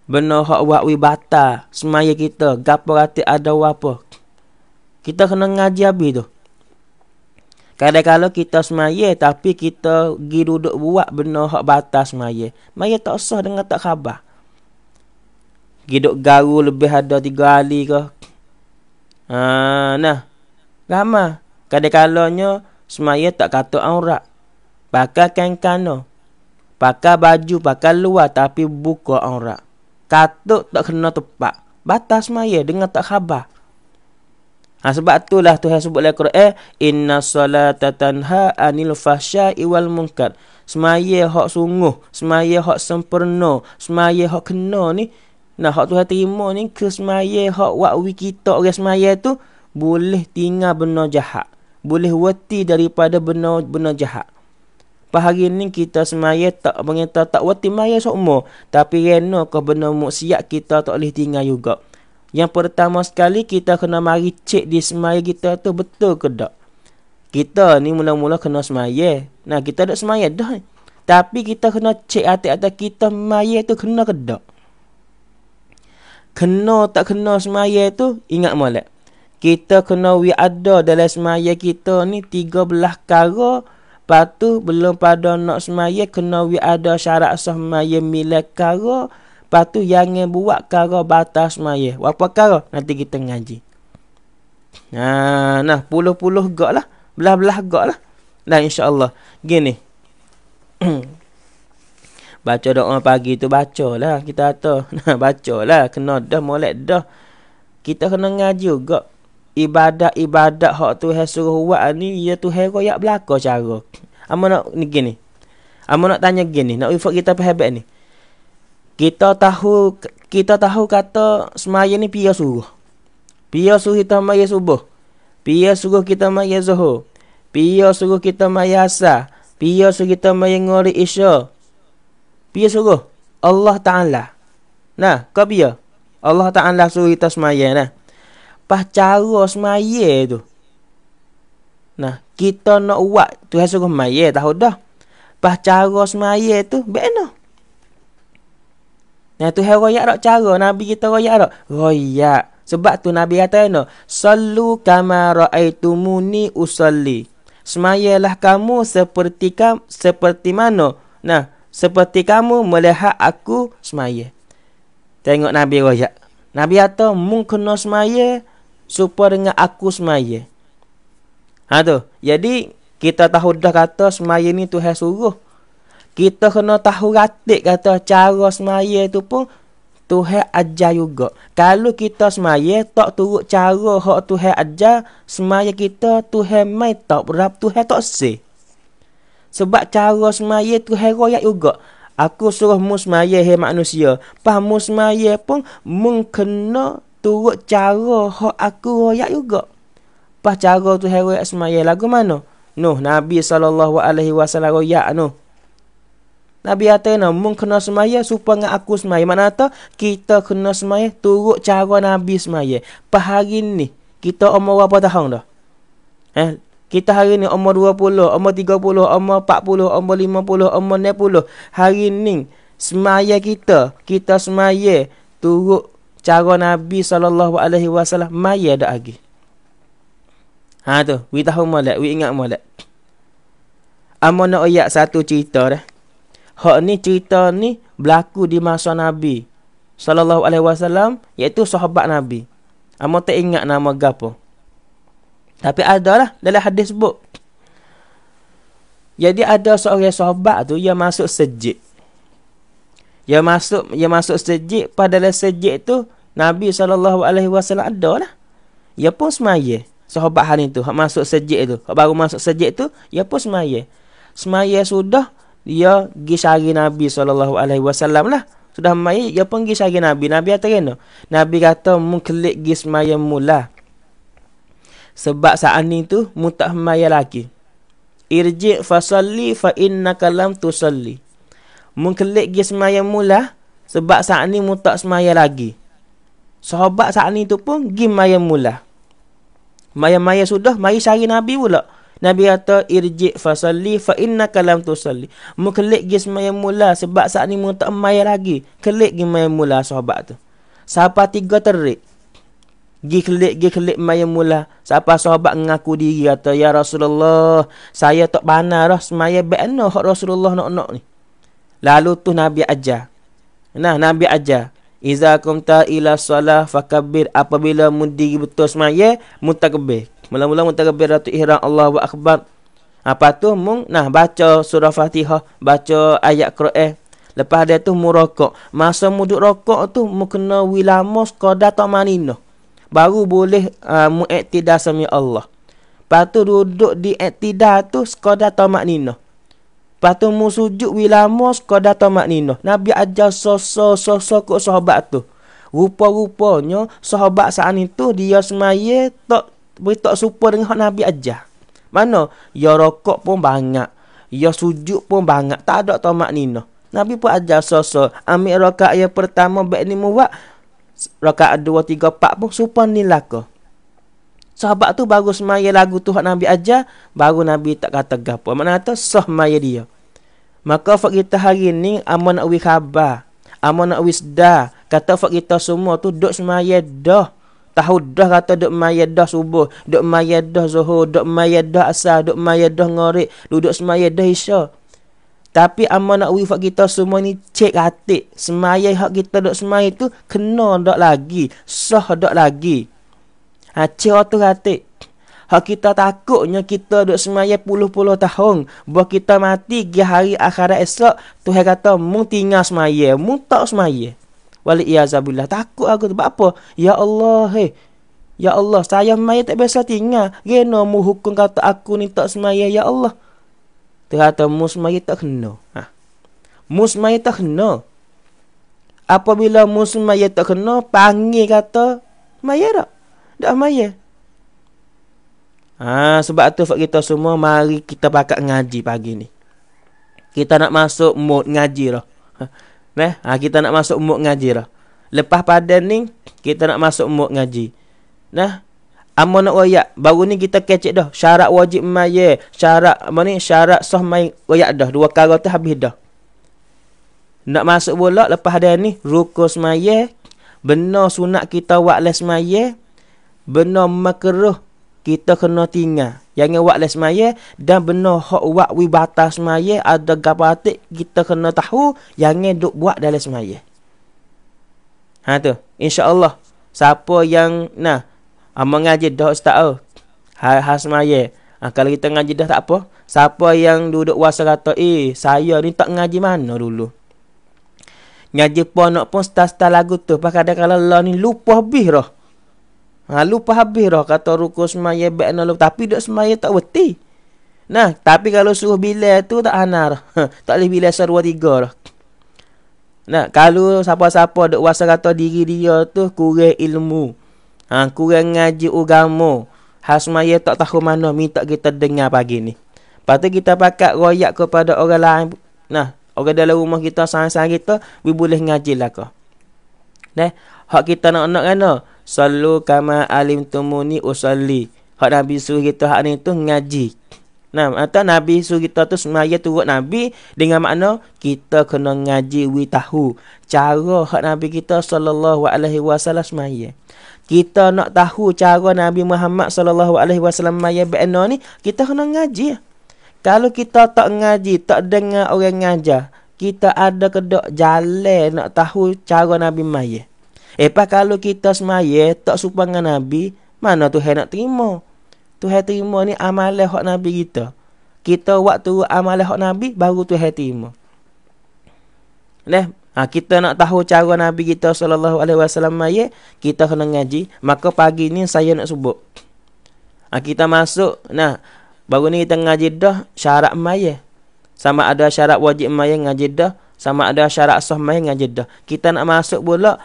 benda hak buat we batal semaya kita gapo rati ada apa kita kena ngaji abi tu kadang-kadang kita semaya tapi kita gi duduk buat benda hak batas semaya maya tak sah dengan tak khabar gi duk garu lebih ada tiga kali ke ha nah gama kadang-kadangnya semaya tak kata aurat pakai kain kano pakai baju pakai luar tapi buka aurat katuk tak kena tepat batas maya dengan tak khabar ha, sebab itulah Tuhan sebut dalam Quran eh, inna salata tanha anil fahsya'i wal munkar semaya hak sungguh semaya hak sempurna semaya hak kena ni nah hak Tuhan terima ni ke semaya hak wakwi kita orang semaya tu boleh tinggal benar jahat boleh wati daripada benar-benar jahat Pahari ni kita semaya tak mengita tak wati maya semua. Tapi reno ke benda muksiat kita tak boleh tinggal juga. Yang pertama sekali kita kena mari cek di semaya kita tu betul ke tak. Kita ni mula-mula kena semaya. Nah kita tak semaya dah. Tapi kita kena cek hati-hati kita semaya tu kena ke tak. Kena tak kena semaya tu ingat malak. Kita kena we ada dalam semaya kita ni tiga belah kara patu belum pada nak semaya kena wi ada syarat sah semaya milik kara patu yang buat kara batas semaya apa kara nanti kita ngaji nah nah puluh-puluh gak lah belah-belah gak lah dan nah, insyaallah gini baca doa pagi tu bacalah kita atur nah bacalah kena dah molek dah kita kena ngaji gak ibadat-ibadat hak tu hai suruh buat ah ni ya tu hai royak belaka cara. Amo nak ni gini. Amo nak tanya gini, nak info kita apa ni. Kita tahu kita tahu kata semaya ni pia suruh. Pia suruh kita maya subuh. Pia suruh kita maya zuhur. Pia suruh kita maya asar. Pia suruh kita maya ngori isya. Pia suruh Allah Taala. Nah, kau pia. Allah Taala suruh kita semaya nah lepas cara semaya tu. Nah, kita nak buat tu hasil ke semaya tahu dah. Lepas cara semaya tu, bagaimana? Nah, tu hal royak tak cara. Nabi kita royak tak? Royak. Sebab tu Nabi kata ni, Salu kamara aitumuni usalli. Semayalah kamu seperti kam, seperti mana? Nah, seperti kamu melihat aku semaya. Tengok Nabi royak. Nabi kata, mungkin kena semaya, supaya dengan aku semaya. Ha tu. Jadi kita tahu dah kata semaya ni tu hal suruh. Kita kena tahu ratik kata cara semaya tu pun Tuhan ajar juga. Kalau kita semaya tak turut cara hak Tuhan ajar, semaya kita Tuhan mai tak berap Tuhan tak se. Sebab cara semaya tu heroik juga. Aku suruh mu semaya hai manusia. Pas mu pun mengkena turut cara hak aku royak juga. Pas cara tu hak royak semaya lagu mana? Noh Nabi SAW royak noh. Nabi kata nak kena semaya supaya dengan aku semaya. Mana tu kita kena semaya turut cara Nabi semaya. Pas hari ini kita umur berapa tahun dah? Eh, kita hari ni umur 20, umur 30, umur 40, umur 50, umur 60. Hari ini semaya kita, kita semaya turut cara Nabi saw alaihi wasallam mai ada lagi. Ha tu, we tahu molek, we ingat molek. Amon nak oyak satu cerita dah. Hak ni cerita ni berlaku di masa Nabi saw, alaihi wasallam iaitu sahabat Nabi. Amon tak ingat nama gapo. Tapi ada lah dalam hadis sebut. Jadi ada seorang sahabat tu yang masuk sejid. Ya masuk ya masuk sejik padahal sejik tu Nabi SAW ada lah. Ya pun semaya. Sahabat hari tu hak masuk sejik tu. Hak baru masuk sejik tu ya pun semaya. Semaya sudah dia pergi cari Nabi SAW lah. Sudah semaya ya pun pergi cari Nabi. Nabi atrena. Nabi kata mengklik pergi semaya mula. Sebab saat ni tu mu tak semaya lagi. Irji fasalli fa innaka lam tusalli mengkelik gi semayang mula sebab saat ni mu tak semayang lagi. Sahabat saat ni tu pun gi semayang mula. Semayang-mayang sudah, mai cari Nabi pula. Nabi kata irji' fasalli fa innaka lam tusalli. Mu kelik gi semayang mula sebab saat ni mu tak semayang lagi. Klik gi semayang mula sahabat tu. Siapa tiga terik. Gi kelik gi kelik semayang mula. Siapa sahabat mengaku diri kata ya Rasulullah, saya tak panah dah semayang bek hak Rasulullah nak nak ni. Lalu tu Nabi ajar. Nah, Nabi ajar. Iza kum ta ila salah fakabir apabila mudi betul semaya mutakbir. Mula-mula mutakbir ratu ihram Allah wa akbar. Apa tu mung nah baca surah Fatihah, baca ayat Quran. Lepas dia tu murokok. Masa muduk rokok tu mu kena wilamos qada ta manino. Baru boleh uh, mu iktidal sami Allah. Lepas tu duduk di iktidal tu skoda ta manino. Lepas tu mu sujud wilamu sekada tomak nino. Nabi ajar sosok sosok kok sahabat tu. Rupa-rupanya sahabat saat itu dia semaya tak beritak supa dengan Nabi ajar. Mana? Ya rokok pun banyak. Ya sujud pun banyak. Tak ada tomat nino. Nabi pun ajar sosok. Ambil rokok yang pertama baik ni muwak. Rokok dua, tiga, empat pun supa ni laku. Sahabat tu baru semaya lagu tu Nabi ajar. Baru Nabi tak kata gapa. Mana tu sah dia. Maka fak kita hari ni amo nak wi khabar. Amo nak wi sedar. Kata fak kita semua tu duk semaya dah. Tahu dah kata duk maya dah subuh, duk maya dah zuhur, duk maya dah asar, duk maya dah ngorik, duduk semaya dah isya. Tapi amo nak wi fak kita semua ni cek hati. Semaya hak kita duk semaya tu kena dak lagi, soh dak lagi. Ha cek atik. Ha kita takutnya kita duduk semaya puluh-puluh tahun. Buat kita mati di hari akhirat esok. Tuhan kata, mung tinggal semaya. Mung tak semaya. Walik ya Takut aku tu apa? Ya Allah, hei. Ya Allah, saya semaya tak biasa tinggal. Gena mu hukum kata aku ni tak semaya. Ya Allah. Tuhan kata, mu semaya tak kena. Ha. Mu semaya tak kena. Apabila mu semaya tak kena, panggil kata, maya tak? Tak maya. Ha, sebab tu Fak kita semua mari kita pakai ngaji pagi ni. Kita nak masuk mood ngaji lah. Ha, nah, ha, kita nak masuk mood ngaji lah. Lepas pada ni, kita nak masuk mood ngaji. Nah, Amo nak wayak. Baru ni kita kecek dah. Syarat wajib maya. Syarat, apa ni? Syarat soh main wayak dah. Dua kara tu habis dah. Nak masuk pula lepas dia ni. Rukus maya. Benar sunat kita wakles maya. Benar makeruh kita kena tinggal. Jangan buat lain semaya dan benar hak buat wibata semaya ada gapatik kita kena tahu jangan duk buat dalam semaya. Ha tu. InsyaAllah. Siapa yang nah ah, mengaji dah ustaz tahu. Hal ha, semaya. Ha, ah, kalau kita ngaji dah tak apa. Siapa yang duduk wasa kata eh saya ni tak ngaji mana dulu. Ngaji pun nak pun setah-setah lagu tu. Pakai kadang-kadang Allah ni lupa habis dah. Ha lupa habis dah kata rukun semaya ba'na lupa tapi dak semaya tak weti. Nah, tapi kalau suruh bila tu tak hanar. tak boleh bila seru tiga dah. Nah, kalau siapa-siapa dak wasa kata diri dia tu kurang ilmu. Ha kurang ngaji agama. Hasmaya tak tahu mana minta kita dengar pagi ni. Patut kita pakat royak kepada orang lain. Nah, orang dalam rumah kita sang-sang kita, boleh ngaji lah kau. Nah, hak kita nak anak kena. Sallu kama alim tumuni usalli. Hak Nabi suruh kita hak ni tu ngaji. Nah, atau Nabi suruh kita tu semaya turut Nabi dengan makna kita kena ngaji wi tahu cara hak Nabi kita sallallahu alaihi wasallam semaya. Kita nak tahu cara Nabi Muhammad sallallahu alaihi wasallam semaya beno ni, kita kena ngaji. Kalau kita tak ngaji, tak dengar orang ngajar, kita ada kedok jalan nak tahu cara Nabi Muhammad. Epah eh, kalau kita semaya tak supang dengan Nabi, mana tu nak terima? Tu terima ni amalah hak Nabi kita. Kita waktu amalah hak Nabi baru tu terima. Neh, ha, kita nak tahu cara Nabi kita sallallahu alaihi wasallam maya, kita kena ngaji, maka pagi ni saya nak sebut. Ha, kita masuk, nah baru ni kita ngaji dah syarat maya. Sama ada syarat wajib maya ngaji dah, sama ada syarat sah maya ngaji dah. Kita nak masuk pula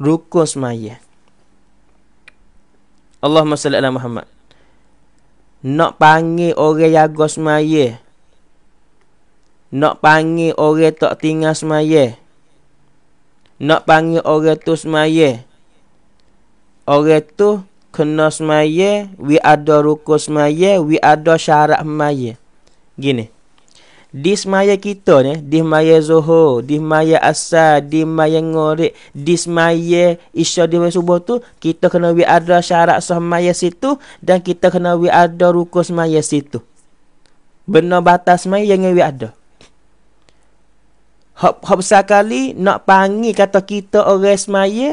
rukun semaya Allahumma salli ala Muhammad nak panggil orang yang jaga semaya nak panggil orang tak tinggal semaya nak panggil orang tu semaya orang tu kena semaya we ada rukun semaya we ada syarat semaya gini di semaya kita ni, di semaya zuhur, di semaya asar, di semaya ngorik, di semaya isya di semaya subuh tu, kita kena wi ada syarat semaya situ dan kita kena wi ada rukus semaya situ. Benar batas semaya yang wi ada. Hop hop sekali nak pangi kata kita orang semaya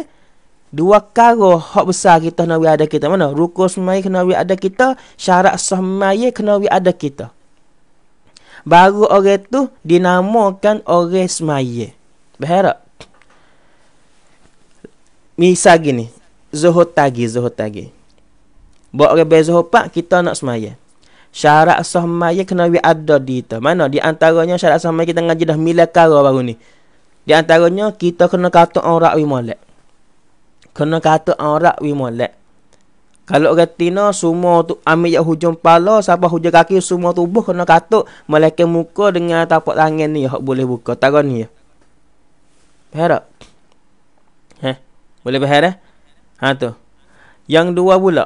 Dua karo hak besar kita kena ada kita mana? Rukus semaya kena ada kita, syarat semaya kena ada kita baru orang tu dinamakan orang semaya. Faham tak? Misal gini. Zuhur tagi, zuhur tagi. Buat orang berzuhur pak, kita nak semaya. Syarat sah maya kena we ada di kita. Mana? Di antaranya syarat sah maya kita ngaji dah mila milah baru ni. Di antaranya kita kena kata orang we molek. Kena kata orang we molek. Kalau retina semua tu ambil yang hujung pala sampai hujung kaki semua tubuh kena katuk melekeh muka dengan tapak tangan ni hak boleh buka tak ni ya. Faham tak? Ha? Boleh faham eh? Ha tu. Yang dua pula.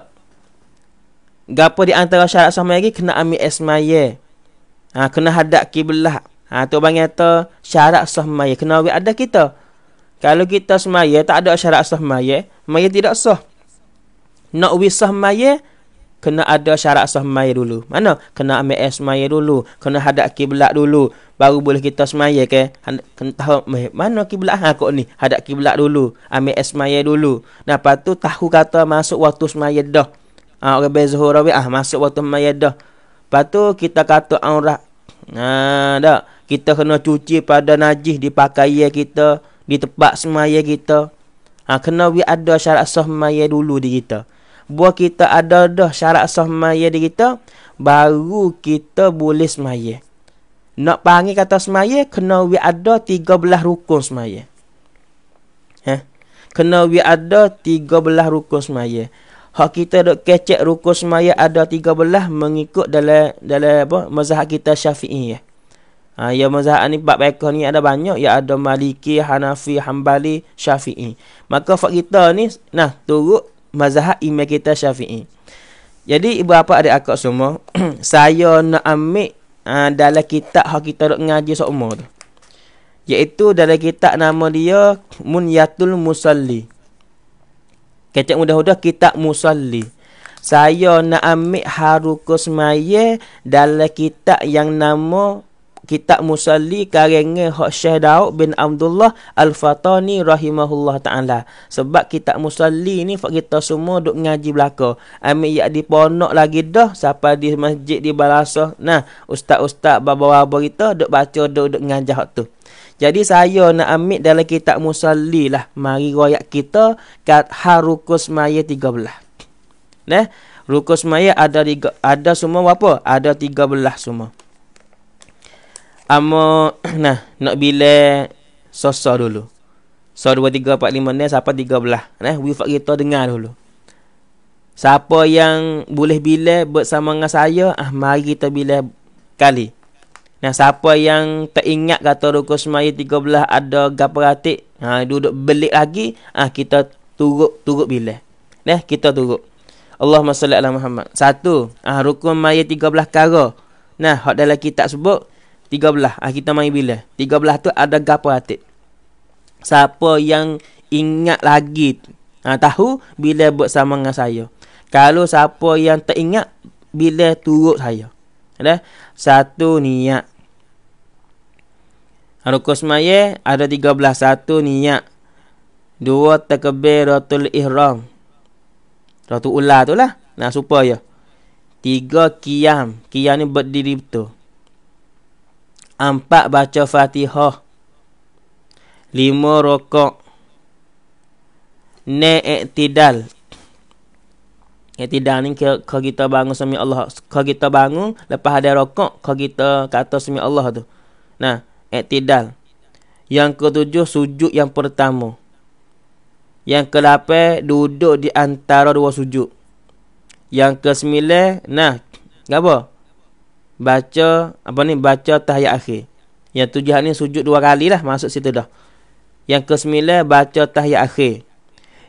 Gapo di antara syarat sama lagi kena ambil esmaye. Ha kena hadap kiblat. Ha tu bang kata syarat sah maya. kena ada kita. Kalau kita semaya tak ada syarat sah maya, maya tidak sah. Nak wis sah maya, kena ada syarat sah maya dulu. Mana? Kena ambil air semaya dulu. Kena hadap kiblat dulu. Baru boleh kita semaya ke? Kena tahu mana kiblat ha, kok ni? Hadap kiblat dulu. Ambil air semaya dulu. Nah, lepas tu tahu kata masuk waktu semaya dah. Ha, orang okay, berzuhur ah masuk waktu semaya dah. Lepas tu kita kata aurat. Ha, dah. Kita kena cuci pada najis di pakaian ya kita. Di tempat semaya kita. Ha, kena ada syarat sah semaya dulu di kita buah kita ada dah syarat sah semaya di kita, baru kita boleh semaya. Nak panggil kata semaya, kena we ada tiga belah rukun semaya. Ha? Kena we ada tiga belah rukun semaya. Hak kita dok kecek rukun semaya ada tiga belah mengikut dalam dalam apa mazhab kita syafi'i. Ya. Ha, ya mazhab ni bab ekor ni ada banyak ya ada Maliki, Hanafi, Hambali, Syafi'i. Maka fak kita ni nah turut mazhab imam kita Syafi'i. Jadi ibu bapa ada akak semua, saya nak ambil uh, dalam kitab hak kita nak ngaji semua tu. Iaitu dalam kitab nama dia Munyatul Musalli. Kecik mudah-mudah kitab Musalli. Saya nak ambil Haruko Semaya dalam kitab yang nama kitab Musalli karangan Hak Syekh Daud bin Abdullah Al-Fatani rahimahullah taala. Sebab kitab Musalli ni fak kita semua duk ngaji belaka. Ambil yak di ponok lagi dah sampai di masjid di Balasah. Nah, ustaz-ustaz baba-baba kita duk baca duk duk ngaji hak tu. Jadi saya nak ambil dalam kitab Musalli lah. Mari royak kita kat Harukus Maya 13. Nah, Rukus Maya ada ada semua apa? Ada 13 semua. Amo nah nak bila sosor dulu. So 2 3 4 5 ni siapa 3 belah. Nah, we fak kita dengar dulu. Siapa yang boleh bila bersama dengan saya, ah mari kita bila kali. Nah, siapa yang tak ingat kata rukun semaya 13 ada gaparatik, ha duduk belik lagi, ah kita turuk turuk bila. Nah, kita turuk. Allahumma salli ala Muhammad. Satu, ah rukun maya 13 kara. Nah, hak dalam kitab sebut Tiga belah ah, Kita main bila Tiga belah tu ada gapa atik Siapa yang ingat lagi ah, Tahu bila bersama dengan saya Kalau siapa yang tak ingat Bila turut saya Ada Satu niat Rukus Maya ada tiga belah Satu niat Dua takbir ratul ihram Ratu ular tu lah Nah supaya Tiga kiam Kiam ni berdiri betul Empat baca fatihah. Lima rokok. Ne iktidal. Iktidal ni kalau kita bangun sami Allah. Kalau kita bangun, lepas ada rokok, kalau kita kata sami Allah tu. Nah, iktidal. Yang ketujuh, sujud yang pertama. Yang kelapai, duduk di antara dua sujud. Yang kesembilan, nah, apa? baca apa ni baca tahiyat akhir. Yang tujuh ni sujud dua kali lah masuk situ dah. Yang ke sembilan baca tahiyat akhir.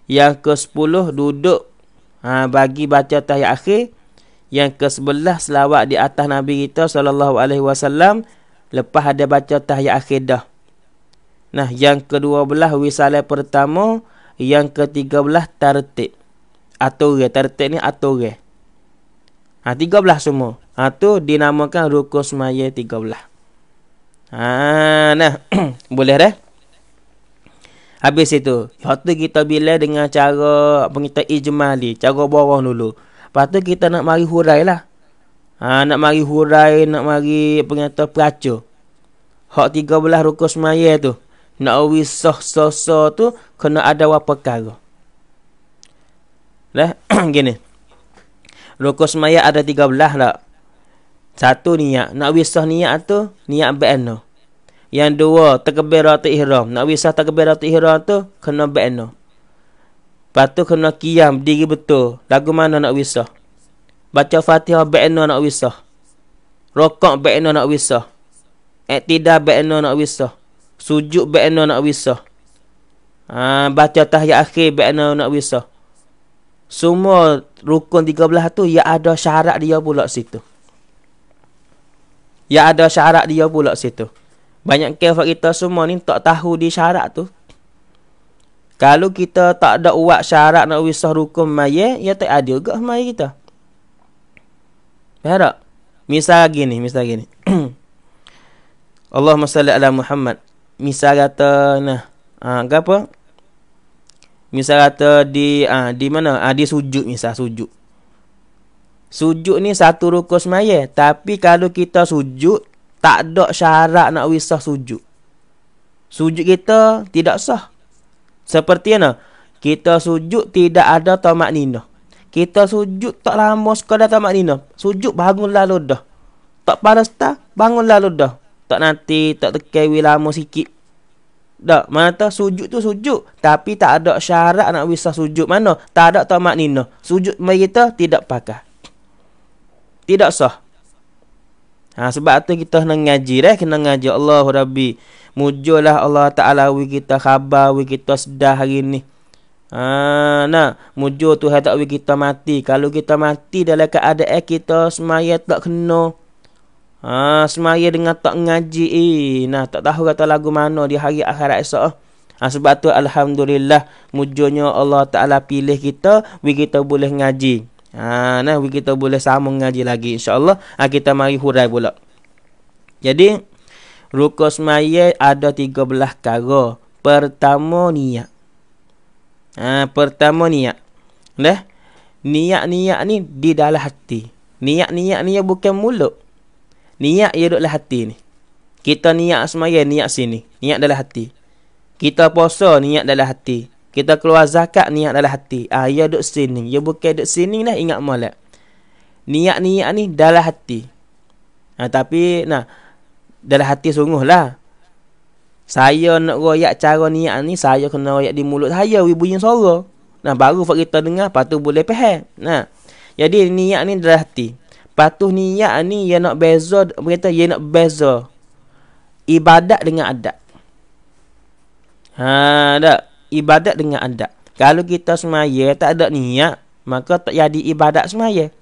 Yang ke sepuluh duduk ha, bagi baca tahiyat akhir. Yang ke sebelah selawat di atas Nabi kita sallallahu alaihi wasallam lepas ada baca tahiyat akhir dah. Nah, yang ke dua belah wisalah pertama, yang ke tiga belah tartik. Aturah tartik ni aturah. Ha, tiga belah semua. Ha, tu dinamakan rukun semaya tiga belah. Ha, nah. Boleh dah. Habis itu. Lepas kita bila dengan cara pengita ijmali. Cara borong dulu. Lepas tu kita nak mari hurai lah. Ha, nak mari hurai, nak mari pengita peracur. Hak tiga belah rukun semaya tu. Nak wisah sosa tu. Kena ada apa perkara. Dah. Gini. Rukun semayak ada tiga belah lah. Satu niat. Nak wisah niat tu, niat bekno. Yang dua, terkebir atau ihram. Nak wisah terkebir atau ihram tu, kena bekno. Lepas tu kena kiam, diri betul. Lagu mana nak wisah? Baca fatihah bekno nak wisah. Rokok bekno nak wisah. Iktidah bekno nak wisah. Sujud bekno nak wisah. Ha, baca tahiyat akhir bekno nak wisah. Semua rukun 13 tu ya ada syarat dia pula situ. Ya ada syarat dia pula situ. Banyak kefak kita semua ni tak tahu di syarat tu. Kalau kita tak ada uat syarat nak wisah rukun maya, ya tak ada juga maya kita. Faham tak? Misal gini, misal gini. Allahumma salli ala Muhammad. Misal kata nah, ah apa? Misal kata di ah di mana? Ah di sujud misal sujud. Sujud ni satu rukun semaya. Tapi kalau kita sujud, tak ada syarat nak wisah sujud. Sujud kita tidak sah. Seperti mana? Kita sujud tidak ada tamak nina. Kita sujud tak lama sekadar tamak nina. Sujud bangun lalu dah. Tak parasta, bangun lalu dah. Tak nanti, tak tekewi lama sikit. Tak, mata sujud tu sujud. Tapi tak ada syarat nak wisah sujud mana. Tak ada tak maknina. Sujud kita tidak pakai. Tidak sah. Ha, sebab tu kita kena ngaji. Eh? Kena ngaji Allah Rabbi. Mujulah Allah Ta'ala wi kita khabar wi kita sedah hari ni. Ha, nah, mujur Tuhan tak wi kita mati. Kalau kita mati dalam keadaan kita semaya tak kena. Ha, semaya dengan tak ngaji eh. Nah, tak tahu kata lagu mana di hari akhirat esok. Oh. Ha, sebab tu alhamdulillah mujurnya Allah Taala pilih kita we kita boleh ngaji. Ha, nah we kita boleh sama ngaji lagi insya-Allah. Ha, kita mari hurai pula. Jadi rukun semaya ada 13 perkara. Pertama niat. Ha, pertama niat. Dah? Niat-niat ni di dalam hati. Niat-niat ni bukan mulut. Niat ia duduk dalam hati ni. Kita niat semaya, niat sini. Niat dalam hati. Kita puasa, niat dalam hati. Kita keluar zakat, niat dalam hati. Ah, ia ya duduk sini. Ia ya bukan dok sini lah, ingat malak. Niat-niat ni dalam hati. Nah tapi, nah, dalam hati sungguh lah. Saya nak royak cara niat ni, saya kena royak di mulut saya, wui bunyi suara. Nah, baru kita dengar, lepas boleh faham. Nah, jadi niat ni dalam hati patuh niat ni ia nak beza berkata ia nak beza ibadat dengan adat ha dak ibadat dengan adat kalau kita semaya tak ada niat maka tak jadi ibadat semaya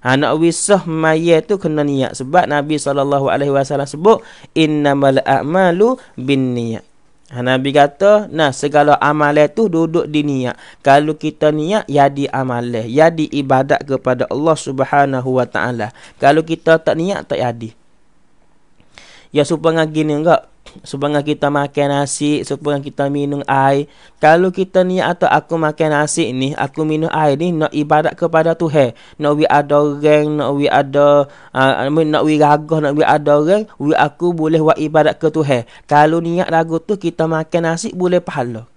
ha nak wisah maya tu kena niat sebab nabi SAW sebut innamal a'malu bin niat Ha, Nabi kata, nah segala amalan tu duduk di niat. Kalau kita niat, ya di amalan. Ya di ibadat kepada Allah subhanahu wa ta'ala. Kalau kita tak niat, tak yadi. Ya supaya gini enggak. Supaya kita makan nasi supaya kita minum air Kalau kita ni atau aku makan nasi ni Aku minum air ni Nak ibadat kepada Tuhan Nak we ada orang Nak we ada uh, Nak we ragah Nak we ada orang We aku boleh buat ibadat ke Tuhan Kalau niat lagu tu Kita makan nasi boleh pahala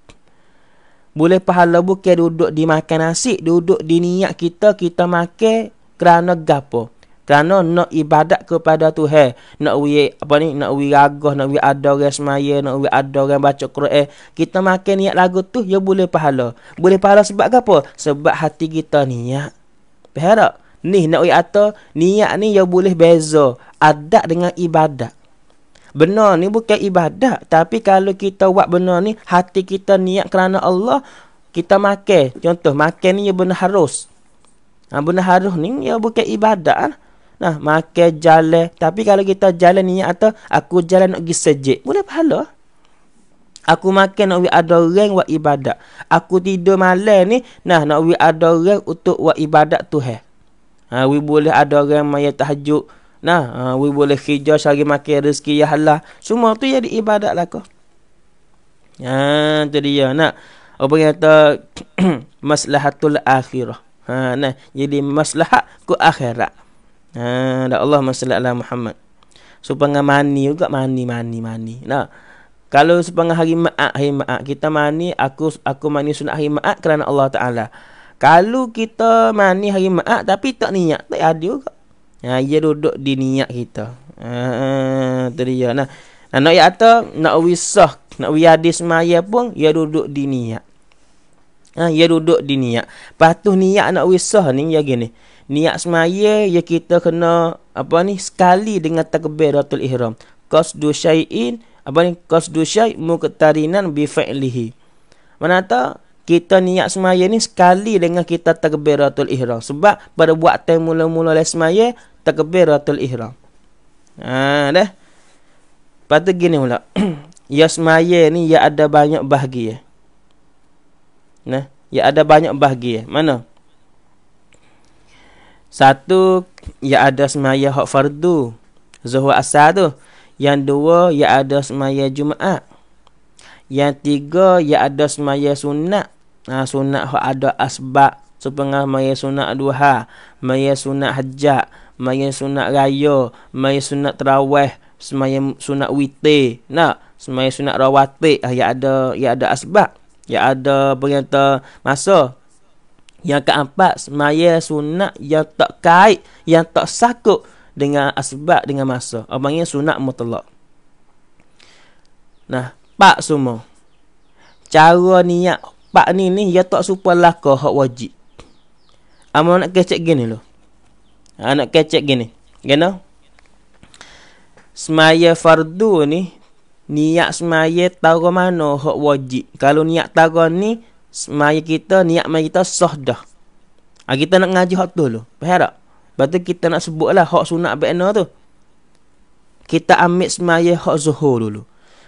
Boleh pahala bukan duduk di makan nasi Duduk di niat kita Kita makan kerana gapo kerana nak ibadat kepada Tuhan nak wi apa ni nak wi ragah nak wi adore semaya nak wi adore baca Quran kita makan niat lagu tu ya boleh pahala boleh pahala sebab apa sebab hati kita niat faham tak ni nak wi atau niat ni ya boleh beza adat dengan ibadat benar ni bukan ibadat tapi kalau kita buat benar ni hati kita niat kerana Allah kita makan contoh makan ni ya benar harus Ha, benda harus ni ya bukan ibadah. Nah, makan jalan. Tapi kalau kita jalan niat atau aku jalan nak pergi sejik. Boleh pahala. Aku makan nak buat adoran buat ibadat. Aku tidur malam ni, nah nak buat adoran untuk buat ibadat tu. Eh. Ha, we boleh adoran maya tahajud. Nah, ha, we boleh hijau sehari makan rezeki ya Allah. Semua tu jadi ibadat lah kau. Ha, tu dia nak. Apa yang kata maslahatul akhirah. Ha, nah, jadi maslahat ku akhirat. Ha, dah Allah masalah Allah Muhammad. Supaya mani juga mani mani mani. Nah, kalau sepanjang hari ma'at, hari ma'at, kita mani, aku aku mani sunat hari ma'at kerana Allah Ta'ala. Kalau kita mani hari ma'at tapi tak niat, tak ada juga. Ha, ia duduk di niat kita. Ha, dia. Nah, nah, nak yata, nak wisah, nak wiyadis maya pun, ia duduk di niat. Ha, ia duduk di niat. Patuh niat nak wisah ni, ia gini niat semaya ya kita kena apa ni sekali dengan takbiratul ihram qas du syai'in apa ni qas du syai' muqtarinan bi fa'lihi mana ta kita niat semaya ni sekali dengan kita takbiratul ihram sebab pada waktu mula-mula le semaya takbiratul ihram ha dah patut gini pula ya semaya ni ya ada banyak bahagia nah ya ada banyak bahagia mana satu ya ada semaya hak fardu zuhur asar tu. Yang dua ya ada semaya Jumaat. Yang tiga ya ada semaya sunat. Ha, sunat hak ada asbab supaya mai sunat duha, semaya sunat hajat, semaya sunat raya, semaya sunat tarawih, semaya sunat witir, Nah, semaya sunat rawatib ya ada ya ada asbab ya ada berita masa yang keempat, semaya sunat yang tak kait, yang tak sakut dengan asbab dengan masa. Orang panggil sunat mutlak. Nah, pak semua. Cara niat pak ni ni ya tak super laku hak wajib. Amun ah, nak kecek gini lo. Ha, ah, nak kecek gini. Gena? Semaya fardu ni niat semaya tahu mana hak wajib. Kalau niat tahu ni Semaya kita, niat mai kita sah dah. Ha, kita nak ngaji hak tu dulu. Faham tak? Lepas tu kita nak lah hak sunat bina tu. Kita ambil semaya hak zuhur dulu.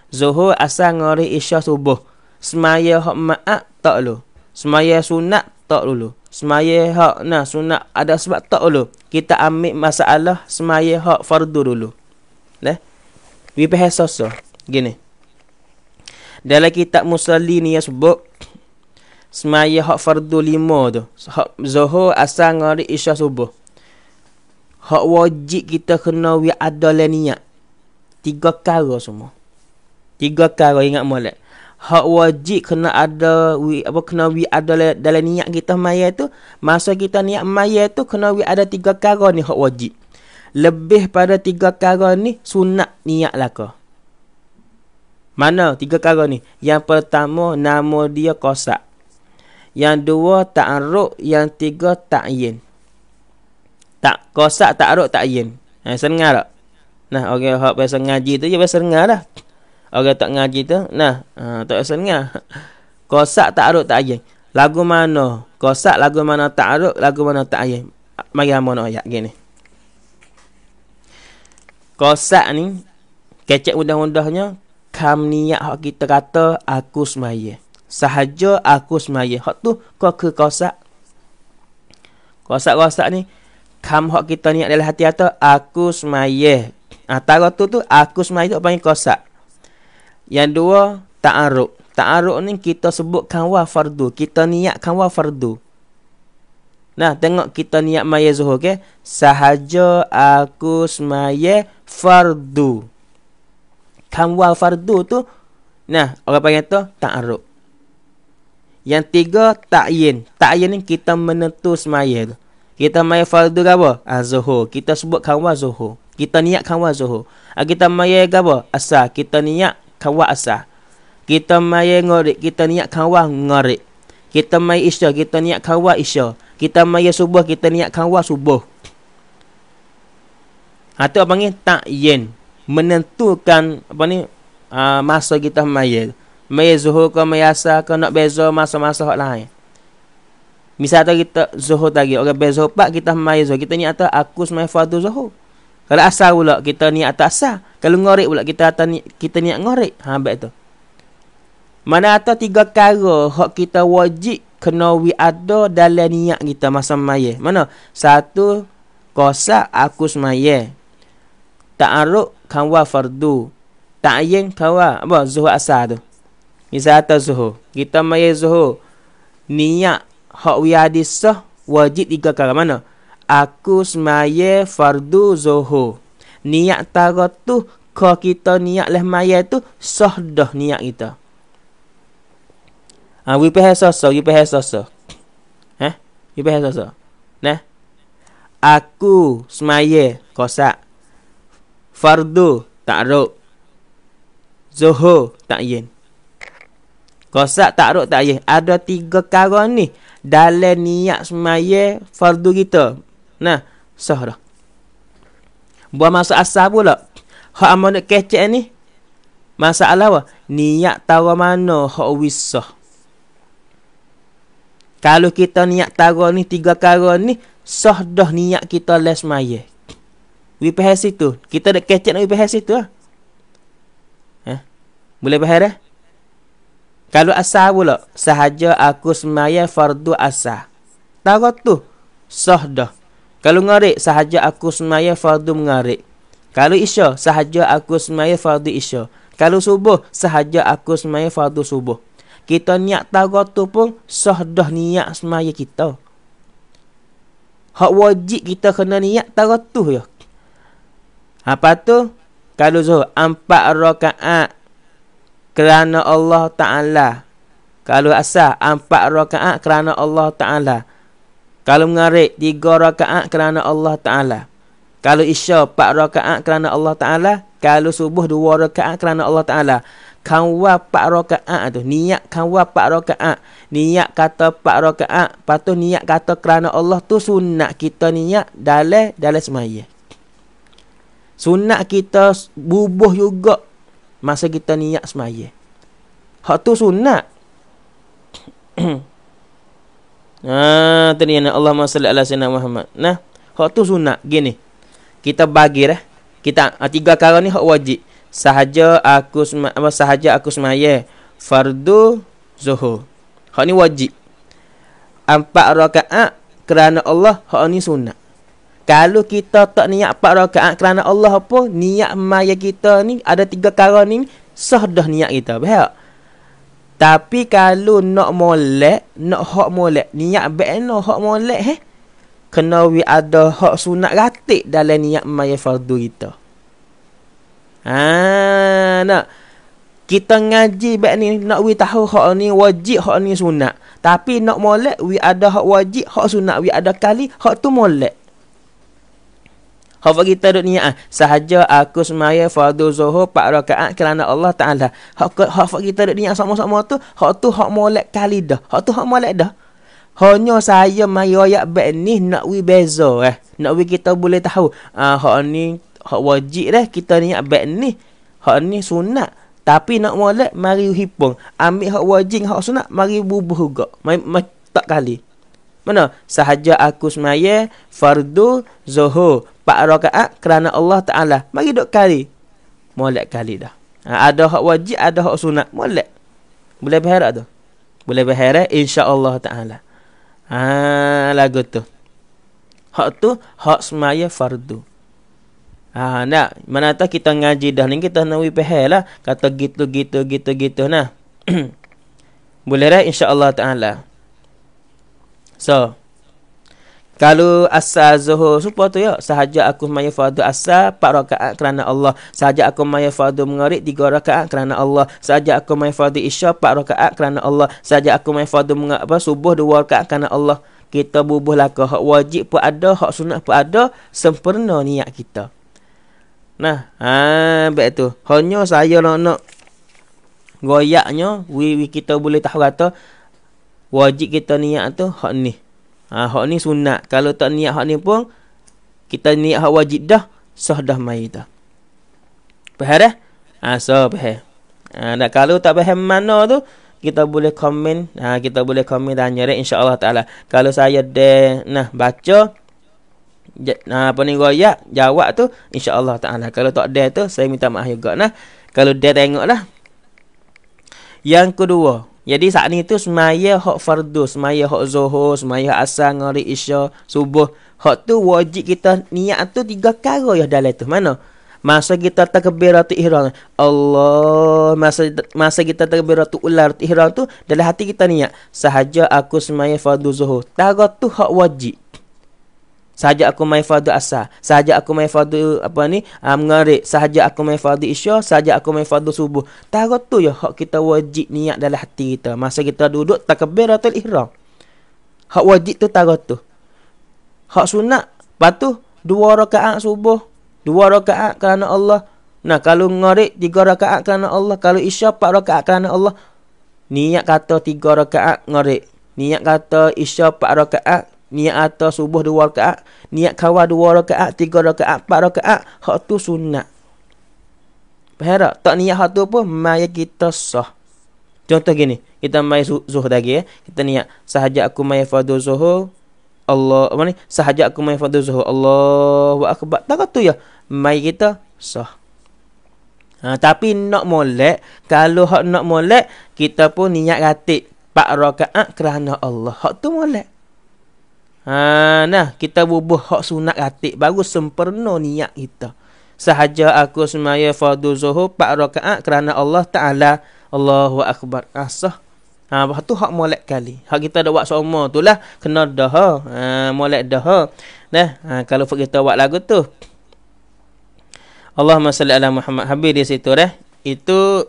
Zuhur asal ngari isya subuh. Semaya hak ma'at tak dulu. Semaya sunat tak dulu. Semaya hak na sunat ada sebab tak dulu. Kita ambil masalah semaya hak fardu dulu. Nah. Eh? Wi pehasa so. Gini. Dalam kitab Musalli ni ya sebut semaya hak fardu lima tu. Hak zuhur, asar, ngari, isya, subuh. Hak wajib kita kena wi adalah niat. Tiga kara semua. Tiga kara ingat molek. Hak wajib kena ada wi apa kena wi ada lah dalam niat kita maya tu, masa kita niat maya tu kena wi ada tiga kara ni hak wajib. Lebih pada tiga kara ni sunat niat lah ke. Mana tiga kara ni? Yang pertama nama dia kosak. Yang dua ta'aruk Yang tiga ta'yin Tak kosak ta'aruk ta'yin Ha, eh, sengar tak? Nah, orang okay, yang biasa ngaji tu Dia biasa dengar lah Orang okay, tak ngaji tu Nah, ha, tak biasa dengar Kosak ta'aruk ta'yin Lagu mana? Kosak lagu mana ta'aruk Lagu mana ta'yin Mari hamba nak ayat gini Kosak ni Kecek undang-undangnya Kamniak kita kata Aku semayah sahaja aku semaya. Hak tu kau ke kosak. Kosak-kosak ni kam hak kita ni adalah hati atau aku semaya. Antara ah, tu tu aku semaya tu panggil kosak. Yang dua ta'aruk. Ta'aruk ni kita sebut kanwa fardu. Kita niat kanwa fardu. Nah, tengok kita niat maya zuhur okay? Sahaja aku semaya fardu. Kanwa fardu tu Nah, orang panggil tu ta'aruk. Yang tiga takyin. Takyin ni kita menentu semaya tu. Kita main fardu apa? Ah zuhur. Kita sebut kawal zuhur. Kita niat kawal zuhur. Ah kita main apa? Asar. Kita niat kawal asar. Kita main ngorik, kita niat kawal ngorik. Kita main isya, kita niat kawal isya. Kita main subuh, kita niat kawal subuh. Itu ah, apa ni? Takyin. Menentukan apa ni? Uh, masa kita main. Maya zuhur ke maya asar ke nak beza masa-masa hak lain. Misalnya kita zuhur tadi, orang beza pak kita maya zuhur. Kita ni atas aku semaya fardu zuhur. Kalau asar pula kita ni atas asar. Kalau ngorek pula kita atas ni kita niat ngorek. Ha baik tu. Mana atas tiga kara hak kita wajib kena wi ada dalam niat kita masa maya. Mana? Satu qasa aku semaya. Ta'aruk kan fardu. Ta'yin kawa apa zuhur asar tu. Ni atas zuhur. Kita mai zuhur. Niat hak wi wajib tiga kali mana? Aku semaya fardu zuhur. Niat tarot tu ke kita niat leh maya tu soh dah niat kita. Ah ha, wi pe sah sah, wi pe sah sah. Eh? Wi pe sah sah. Nah. Aku semaya kosak. Fardu tak ro. Zuhur tak yin. Kosak tak rok tak ye. Ada tiga kara ni. Dalam niat semaya fardu kita. Nah, sah dah. Buat masa asal pula. Hak amanu kecek ni. Masalah apa? Niat tahu mana hak wisah. Kalau kita niat tahu ni tiga kara ni. Sah dah niat kita les semaya. Wipahas itu. Kita nak kecek nak wipahas itu lah. Eh? Boleh bahaya dah? Kalau asah pula, sahaja aku semaya fardu asah. Tahu tu, sah dah. Kalau ngarik, sahaja aku semaya fardu mengarik. Kalau isya, sahaja aku semaya fardu isya. Kalau subuh, sahaja aku semaya fardu subuh. Kita niat tahu tu pun, sah dah niat semaya kita. Hak wajib kita kena niat tahu tu ya. Apa tu? Kalau zuhur, empat rakaat kerana Allah Ta'ala. Kalau asah empat rakaat kerana Allah Ta'ala. Kalau mengarik tiga rakaat kerana Allah Ta'ala. Kalau isya empat rakaat kerana Allah Ta'ala. Kalau subuh dua rakaat kerana Allah Ta'ala. Kawa pak rokaat tu. Niat kawa pak rokaat Niat kata pak rokaat Lepas tu niat kata kerana Allah tu sunat kita niat dalam dalam semaya. Sunat kita bubuh juga masa kita niat semaya. Hak tu sunat. nah, ha, tadi yang Allah SWT Allah Sayyidina Muhammad. Nah, hak tu sunat gini. Kita bagi lah. Kita ha, tiga kali ni hak wajib. Sahaja aku sema, sahaja aku semaya. Fardu zuhur. Hak ni wajib. Empat rakaat kerana Allah hak ni sunat. Kalau kita tak niat empat rakaat kerana Allah apa, niat maya kita ni ada tiga kara ni, sah dah niat kita. Faham? Tapi kalau nak molek, nak hak molek, niat baik nak hak molek, eh? kena we ada hak sunat ratik dalam niat maya fardu kita. Ha, nak. Kita ngaji baik ni, nak we tahu hak ni wajib, hak ni sunat. Tapi nak molek, we ada hak wajib, hak sunat, we ada kali, hak tu molek. Hak bagi kita duk niat ah. sahaja aku semaya fardu zuhur pak rakaat kerana Allah Taala. Hak hak bagi kita duk niat sama-sama tu, hak tu hak molek kali dah. Hak tu hak molek dah. Hanya saya mai royak bek ni nak wi beza eh. Nak wi kita boleh tahu ah uh, hak ni hak wajib dah kita niat bek ni. Hak ni sunat. Tapi nak molek mari hipung. Ambil hak wajib hak sunat mari bubuh gak, Mai tak kali. Mana? Sahaja aku semaya fardu zuhur empat rakaat kerana Allah Ta'ala. Mari duduk kali. Molek kali dah. Ha, ada hak wajib, ada hak sunat. Molek. Boleh berharap tu? Boleh berharap insya Allah Ta'ala. Ha, lagu tu. Hak tu, hak semaya fardu. Ha, nak. Mana tahu kita ngaji dah ni, kita nak berharap lah. Kata gitu, gitu, gitu, gitu. Nah. Boleh dah insya Allah Ta'ala. So, kalau asal zuhur supaya tu ya Sahaja aku maya fardu asal Empat rakaat kerana Allah Sahaja aku maya fardu mengarik Tiga rakaat kerana Allah Sahaja aku maya fardu isya Empat rakaat kerana Allah Sahaja aku maya fardu mengarik apa, Subuh dua rakaat kerana Allah Kita bubuh laka Hak wajib pun ada Hak sunat pun ada Sempurna niat kita Nah ha, Baik tu Hanya saya nak nak Goyaknya we, we kita boleh tahu kata Wajib kita niat tu Hak ni Ha, hak ni sunat. Kalau tak niat hak ni pun, kita niat hak wajib dah, sah dah mai dah. Faham dah? Ha, so, faham. Ha, dan kalau tak faham mana tu, kita boleh komen. Ha, kita boleh komen dan nyari insyaAllah ta'ala. Kalau saya dah nah, baca, nah, ha, apa ni royak, jawab tu, insyaAllah ta'ala. Kalau tak ada tu, saya minta maaf juga. Nah. Kalau dia tengoklah. Yang kedua, jadi saat ni tu semaya hak fardu, semaya hak zuhur, semaya asar, ngari isya, subuh. Hak tu wajib kita niat tu tiga kara ya dalam tu. Mana? Masa kita tak takbiratul ihram. Allah, masa masa kita tak takbiratul ular ihram tu dalam hati kita niat sahaja aku semaya fardu zuhur. Tara tu hak wajib sahaja aku main fardu asar sahaja aku main fardu apa ni uh, mengarik sahaja aku main fardu isya sahaja aku main fardu subuh tarot tu ya hak kita wajib niat dalam hati kita masa kita duduk takbiratul ihram hak wajib tu tarot tu hak sunat patu dua rakaat subuh dua rakaat kerana Allah nah kalau ngarik tiga rakaat kerana Allah kalau isya empat rakaat kerana Allah niat kata tiga rakaat ngarik niat kata isya pak rakaat niat atau subuh dua rakaat, niat kawal dua rakaat, tiga rakaat, empat rakaat, hak tu sunat. Faham tak? niat hak tu pun mai kita sah. Contoh gini, kita mai zuhur lagi ya. Kita niat sahaja aku mai fardu zuhur. Allah apa ni? Sahaja aku mai fardu zuhur. Allahu akbar. Tak tu ya. Mai kita sah. Ha, tapi nak molek, kalau hak nak molek, kita pun niat ratik. Pak rakaat kerana Allah. Hak tu molek. Ha, nah, kita bubuh hak sunat ratik baru sempurna niat kita. Sahaja aku semaya fardu zuhur pak rakaat kerana Allah Ta'ala Allahu Akbar. Asah. Ah, ha, lepas tu hak molek kali. Hak kita dah buat semua tu lah. Kena dah. Ha, molek dah. Nah, ha, kalau kita buat lagu tu. Allahumma salli ala Muhammad. Habis di situ dah. Itu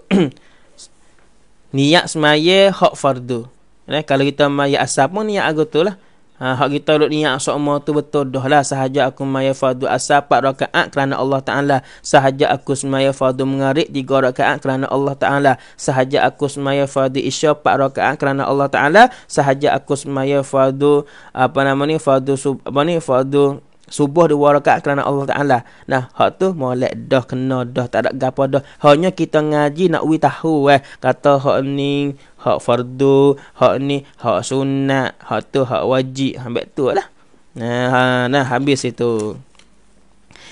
niat semaya hak fardu. Nah, kalau kita maya asap pun niat agak tu lah. Ha, hak kita ni yang sama tu betul dah lah sahaja aku maya fadu asal pak rakaat kerana Allah taala sahaja aku semaya fadu mengarik 3 rakaat kerana Allah taala sahaja aku semaya fadu isya pak rakaat kerana Allah taala sahaja aku semaya fadu apa nama ni fadu sub, apa ni fardu subuh dua rakaat kerana Allah Taala nah hak tu molek dah kena dah tak ada gapo dah hanya kita ngaji nak wi tahu eh kata hak ni hak fardu hak ni hak sunat hak tu hak wajib ambek tu lah nah ha, nah habis itu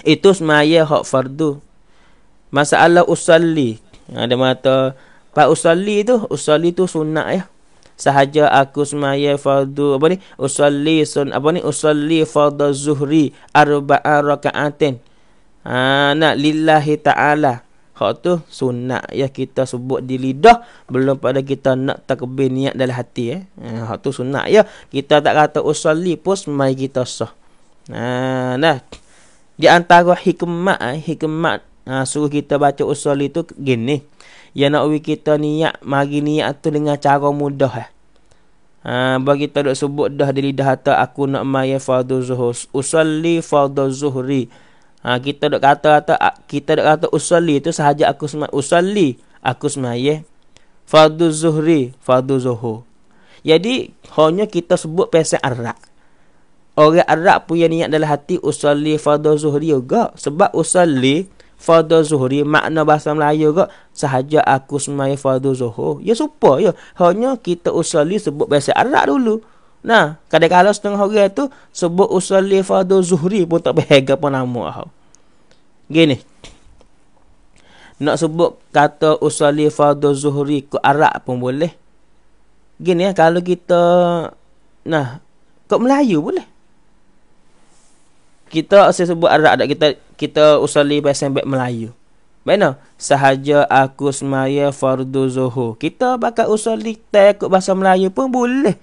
itu semaya hak fardu masalah usalli ada mata pak usalli tu usalli tu sunat ya eh? sahaja aku semaya fardu apa ni usalli sun apa ni usalli fardu zuhri arba'a rakaatin ha nak lillahi taala hak tu sunat ya kita sebut di lidah belum pada kita nak takbir niat dalam hati eh ha, hak tu sunat ya kita tak kata usalli pun mai kita sah ha nah di antara hikmat eh, hikmat ha, suruh kita baca usul itu gini ya nak kita niat mari niat tu dengan cara mudah eh. Ha, bagi tak duk sebut dah di lidah hata aku nak mayai fardu zuhur. Usalli fardu zuhri. Ha, kita duk kata hata, kita duk kata usalli itu sahaja aku semai. Usalli aku semai fardu zuhri, fardu zuhur. Jadi, hanya kita sebut pesan arak. Orang arak punya niat dalam hati usalli fardu zuhri juga. Sebab usalli, fardu zuhri makna bahasa Melayu ke sahaja aku semai fardu zuhur ya supa ya hanya kita usali sebut bahasa Arab dulu nah kadang-kadang setengah orang tu sebut usali fardu zuhri pun tak berharga pun nama aku gini nak sebut kata usali fardu zuhri ke Arab pun boleh gini ya kalau kita nah ke Melayu boleh kita saya sebut arak dak kita kita usali bahasa baik Melayu. Mana? Sahaja aku semaya fardu zuhur. Kita bakal usali takut bahasa Melayu pun boleh.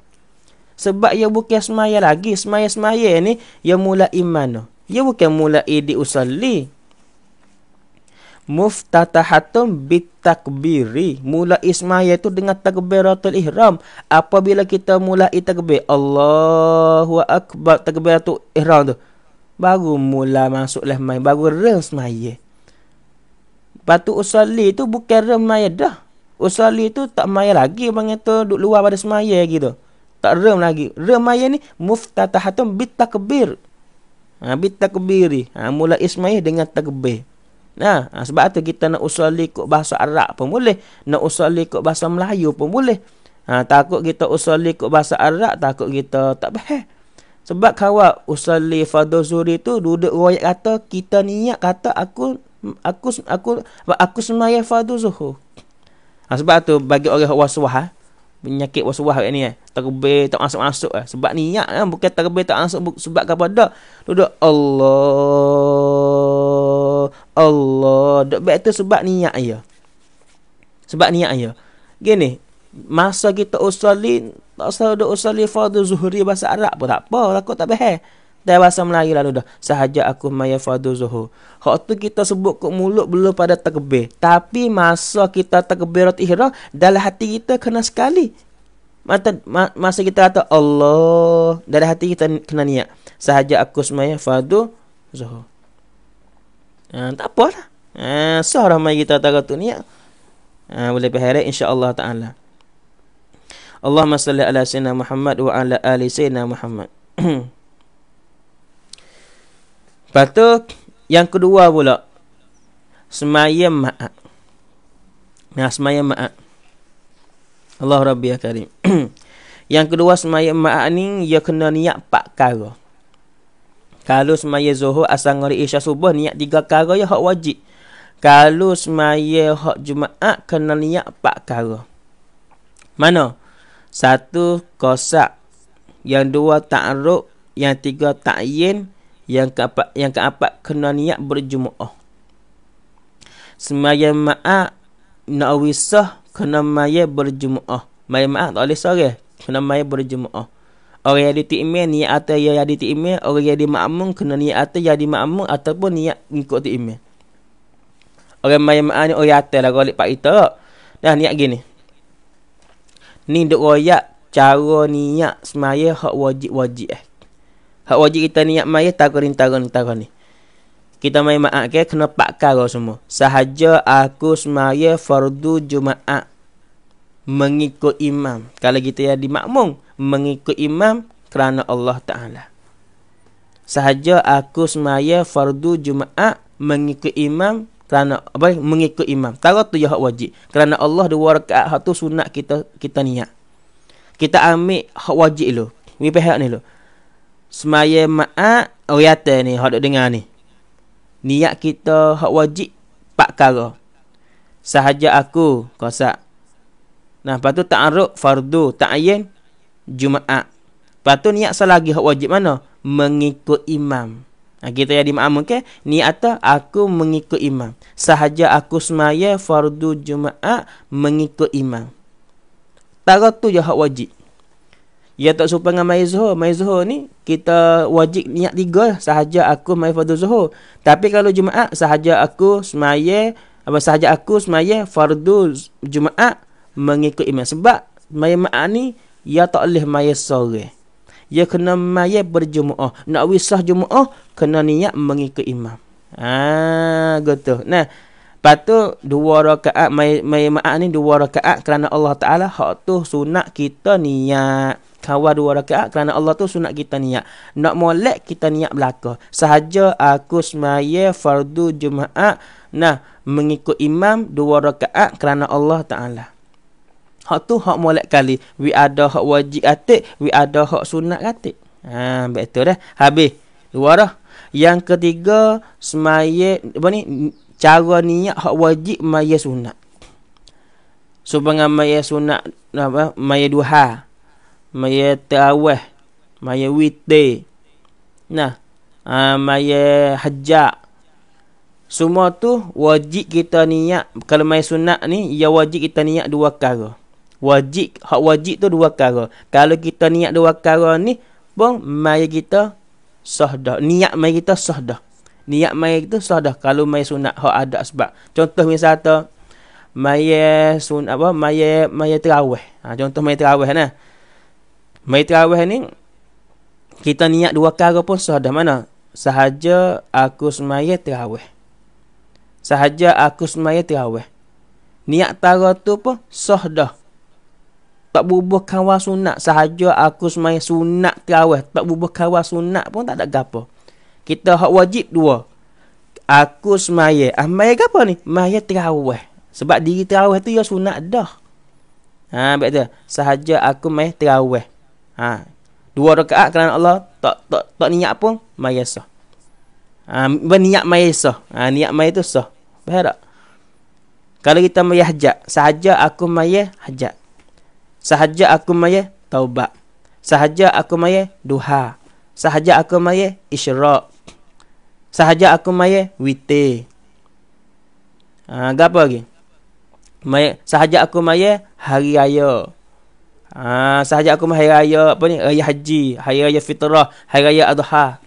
Sebab ia bukan semaya lagi. Semaya-semaya ni, ia mula iman. Ia bukan mula di usali. Muftatahatum bitakbiri. Mula ismaya tu dengan takbiratul ihram. Apabila kita mulai takbir. Allahu Akbar takbiratul ihram tu. Baru mula masuk lah main. Baru rem semaya. Lepas tu usali tu bukan rem semaya dah. Usali tu tak maya lagi panggil tu. Duduk luar pada semaya gitu. Tak rem lagi. Rem maya ni. Muftatahatun bitakbir. Ha, bitakbiri. Ha, mula ismaya dengan takbir. Nah, ha, sebab tu kita nak usali ikut bahasa Arab pun boleh. Nak usali ikut bahasa Melayu pun boleh. Ha, takut kita usali ikut bahasa Arab, takut kita tak faham. Sebab kawan usali fardhu zuhri tu duduk royak kata kita niat kata aku aku aku aku, aku sembahyang fardhu zuhur. Ha, sebab tu bagi orang waswah ha, eh, penyakit waswah kat ni eh. Terbih tak masuk-masuk eh. Sebab niat kan. Eh. Bukan terbih tak masuk. Bu- sebab kepada. Duduk Allah. Allah. Duduk baik tu sebab niat ya. Sebab niat ya. Gini masa kita usali tak usah duk usali fardu zuhri bahasa Arab pun tak apa aku tak faham dan bahasa Melayu lalu dah sahaja aku maya fardu zuhur hak tu kita sebut kok mulut belum pada takbir tapi masa kita takbir rat ihrah dalam hati kita kena sekali Mata, ma, masa kita kata Allah dalam hati kita kena niat sahaja aku maya fardu zuhur ha, tak apa lah ha, seorang mai kita tak kata niat ha, boleh berharap insyaAllah ta'ala Allahumma salli ala sayyidina Muhammad wa ala ali sayyidina Muhammad. Patu yang kedua pula semayam ma'at. Nah, ya, semayam ma'at. Allah Rabbi ya Karim. yang kedua semayam ma'at ni ya kena niat empat perkara. Kalau semayam zuhur asal ngari isya subuh niat tiga perkara ya hak wajib. Kalau semayam hak jumaat kena niat empat perkara. Mana? satu kosak yang dua ta'ruk yang tiga ta'yin yang keempat yang keempat kena niat berjumaah semaya nak nawisah kena maya berjumaah maya ma'a tak boleh sore kena maya berjumaah orang yang ditikmin niat atau yang yang ditikmin orang yang dimakmum kena niat atau yang dimakmum ataupun niat ikut ditikmin orang maya ma'a ni orang atas lah kalau lepak kita dah niat gini ni duk royak cara niat semaya hak wajib-wajib eh. Hak wajib kita niat maya takarin takarin takarin ni. Kita mai maak ke kena pak kau semua. Sahaja aku semaya fardu Jumaat mengikut imam. Kalau kita jadi makmum mengikut imam kerana Allah Taala. Sahaja aku semaya fardu Jumaat mengikut imam kerana apa mengikut imam tarawih tu yang wajib kerana Allah dua rakaat hak tu sunat kita kita niat kita ambil hak wajib lo ni pihak ni lo semaya ma'at riata ni hak duk dengar ni niat kita hak wajib pak kara sahaja aku kosak nah patu ta'aruf fardu ta'ayyin jumaat patu niat selagi hak wajib mana mengikut imam Ha, kita yang imam ke okay? ni atas aku mengikut imam. Sahaja aku semaya fardu Jumaat mengikut imam. Tara tu je hak wajib. Ya tak supaya dengan mai zuhur. Mai zuhur ni kita wajib niat tiga lah. sahaja aku mai fardu zuhur. Tapi kalau Jumaat sahaja aku semaya apa sahaja aku semaya fardu Jumaat mengikut imam sebab mai ma'ani ya tak boleh mai sore ia kena mayat berjumaah nak wisah jumaah kena niat mengikut imam ah ha, gitu nah patu dua rakaat mai mai maat ni dua rakaat kerana Allah taala hak tu sunat kita niat kawal dua rakaat kerana Allah tu sunat kita niat nak molek kita niat belaka sahaja aku semaya fardu jumaat nah mengikut imam dua rakaat kerana Allah taala Hak tu hak molek kali. Wi ada hak wajib atik, wi ada hak sunat atik. Ha betul dah. Habis. Luar dah. Yang ketiga semaya apa ni cara niat hak wajib maya sunat. Subang maya sunat apa maya duha. Maya tarawih, maya witir. Nah, ha, maya hajjah. Semua tu wajib kita niat kalau maya sunat ni ia wajib kita niat dua perkara wajib hak wajib tu dua perkara kalau kita niat dua perkara ni pun mai kita sah dah niat mai kita sah dah niat mai kita sah dah kalau mai sunat hak ada sebab contoh misal tu mai sun apa mai mai tarawih ha, contoh mai tarawih nah mai tarawih ni kita niat dua perkara pun sah dah mana sahaja aku semaya tarawih sahaja aku semaya tarawih niat tarawih tu pun sah dah tak bubuh kawal sunat sahaja aku semai sunat terawih tak bubuh kawal sunat pun tak ada gapo kita hak wajib dua aku semai ah mai gapo ni mai terawih sebab diri terawih tu ya sunat dah ha betul sahaja aku mai terawih ha dua rakaat kerana Allah tak tak tak niat pun mai sah ha berniat mai sah ha niat mai tu sah faham tak kalau kita mai hajat sahaja aku mai hajat Sahaja aku maya taubat. Sahaja aku maya duha. Sahaja aku maya isyrak. Sahaja aku maya wite. Ah, ha, apa lagi? Maya, sahaja aku maya hari raya. Ha, sahaja aku hari raya apa ni? Raya haji, hari raya fitrah, hari raya adha.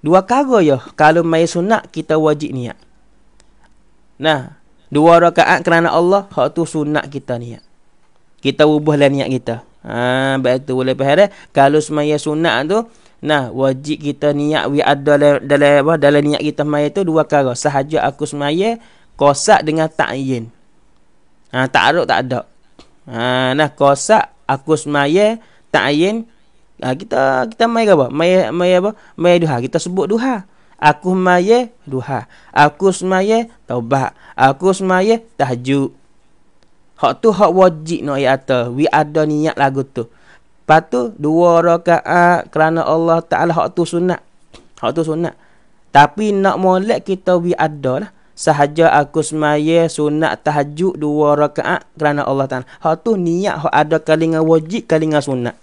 Dua kali ya. Kalau mai sunat kita wajib niat. Nah, dua rakaat kerana Allah, hak tu sunat kita niat kita ubahlah niat kita. Ha betul boleh faham eh? Kalau sembahyang sunat tu nah wajib kita niat we ada dalam dalam apa dalam niat kita sembahyang tu dua perkara. Sahaja aku semaya kosak dengan ta'yin. Ha ta'aruk tak ada. Ha nah kosak aku semaya tak ta'yin ha, kita kita mai apa? Maya maya apa? Maya duha. Kita sebut duha. Aku semaya duha. Aku semaya taubah. Aku semaya tahajud. Hak tu hak wajib nak ayat atas. We ada niat lagu tu. Lepas tu, dua rakaat kerana Allah Ta'ala hak tu sunat. Hak tu sunat. Tapi nak molek kita we ada lah. Sahaja aku semaya sunat tahajud dua rakaat kerana Allah Ta'ala. Hak tu niat hak ada kali dengan wajib, kali dengan sunat.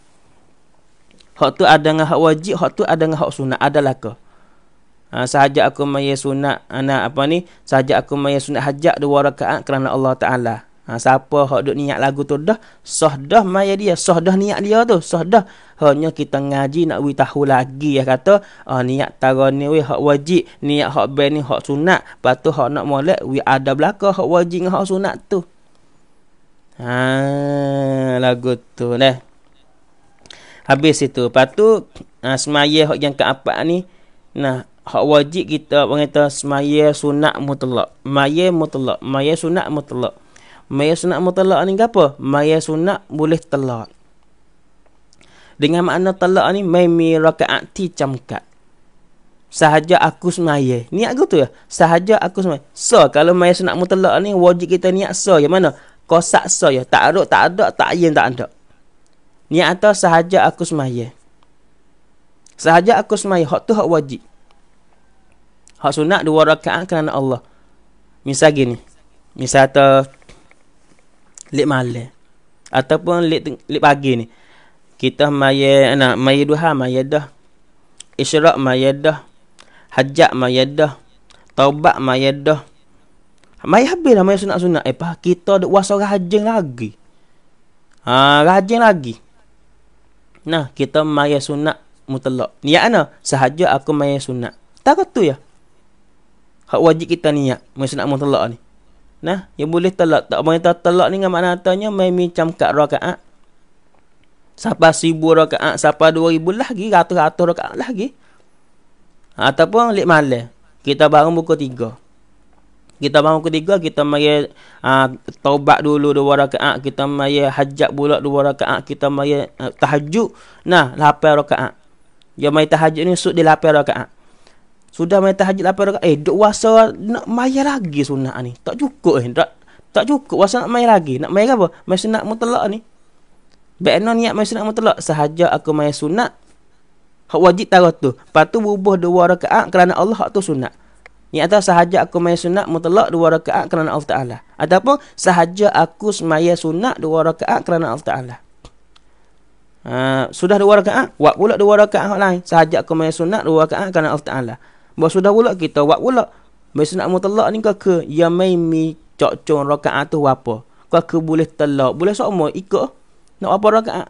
Hak tu ada dengan hak wajib, hak tu ada dengan hak sunat. Adalah ke? Ha, sahaja aku maya sunat anak apa ni sahaja aku maya sunat hajat dua rakaat kerana Allah Ta'ala Ha, siapa hak duk niat lagu tu dah sah dah maya dia sah dah niat dia tu sah dah hanya kita ngaji nak we tahu lagi ya kata ha, niat tarawih ni we hak wajib niat hak ben ni hak sunat patu hak nak molek we ada belaka hak wajib dengan hak sunat tu ha lagu tu dah habis itu patu ha, semaya hak yang keempat ni nah hak wajib kita mengata semaya sunat mutlak maya mutlak maya sunat mutlak Maya sunat mutalak ni apa? Maya sunat boleh telak. Dengan makna telak ni, may mi raka'at ti camkat. Sahaja aku semaya. Niat aku tu ya? Sahaja aku semaya. So, kalau maya sunat mutalak ni, wajib kita niat so. Yang mana? Kosak so ya. Tak aruk, tak ada, tak yin, tak ada. Niat atau sahaja aku semaya. Sahaja aku semaya. Hak tu hak wajib. Hak sunat dua raka'at kerana Allah. Misal gini. Misal atau lek malam ataupun lek pagi ni kita maya nak maya duha maya dah isyrak maya dah hajat maya dah taubat maya dah maya habis lah maya sunat-sunat eh pa kita ada wasa rajin lagi ha rajin lagi nah kita maya sunat mutlak niat ana sahaja aku maya sunat tak tu ya hak wajib kita niat maya sunat mutlak ni Nah, yang boleh talak. Tak boleh tak talak ni dengan makna hatanya main macam kat rakaat. Sapa sibu rakaat, sapa dua ribu lah lagi, ratus-ratus rakaat lah lagi. Ataupun lik malam. Kita baru buku tiga. Kita bangun tiga, kita mari uh, taubat dulu dua rakaat, kita mari hajat pula dua rakaat, kita mari ah, tahajud nah lapan rakaat. Yang mari tahajud ni sud di lapan rakaat. Sudah main tahajud 8 rakaat Eh duk wasa nak mayar lagi sunnah ni Tak cukup eh Tak, tak cukup wasa nak mayar lagi Nak mayar apa? Mayar sunnah mutlak ni Baik no niat mayar sunnah mutlak Sahaja aku mayar sunnah Hak wajib tahu tu Lepas tu berubah 2 rakaat Kerana Allah hak tu sunnah ni atau sahaja aku mai sunat mutlak dua rakaat kerana Allah Taala ataupun sahaja aku semaya sunat dua rakaat kerana Allah Taala uh, sudah dua rakaat buat pula dua rakaat lain sahaja aku mai sunat dua rakaat kerana Allah Taala Buat sudah pula kita buat pula. Mesti nak mutalak ni kau ke yang main mi cok cong rakaat tu apa? Kau boleh telak, boleh sok ikut oh. nak apa rakaat?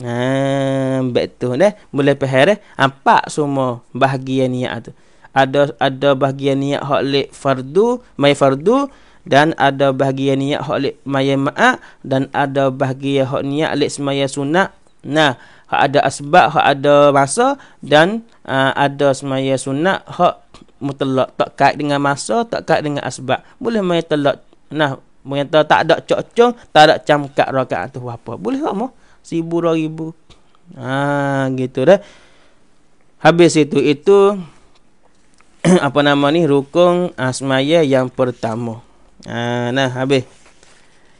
Hmm, betul deh. Boleh peher eh. Apa semua bahagian niat tu? Ada ada bahagian niat hak lek fardu, mai fardu dan ada bahagian niat hak lek mai ma'a dan ada bahagian hak niat lek semaya sunat. Nah, hak ada asbab, hak ada masa dan uh, ada semaya sunat hak mutlak tak kait dengan masa, tak kait dengan asbab. Boleh mai telak nah mengata tak ada cocong, tak ada camkat rakaat tu apa. Boleh tak mah? Sibu dua ribu. Ha gitu dah. Habis itu itu apa nama ni rukun asmaya uh, yang pertama. Ha, nah habis.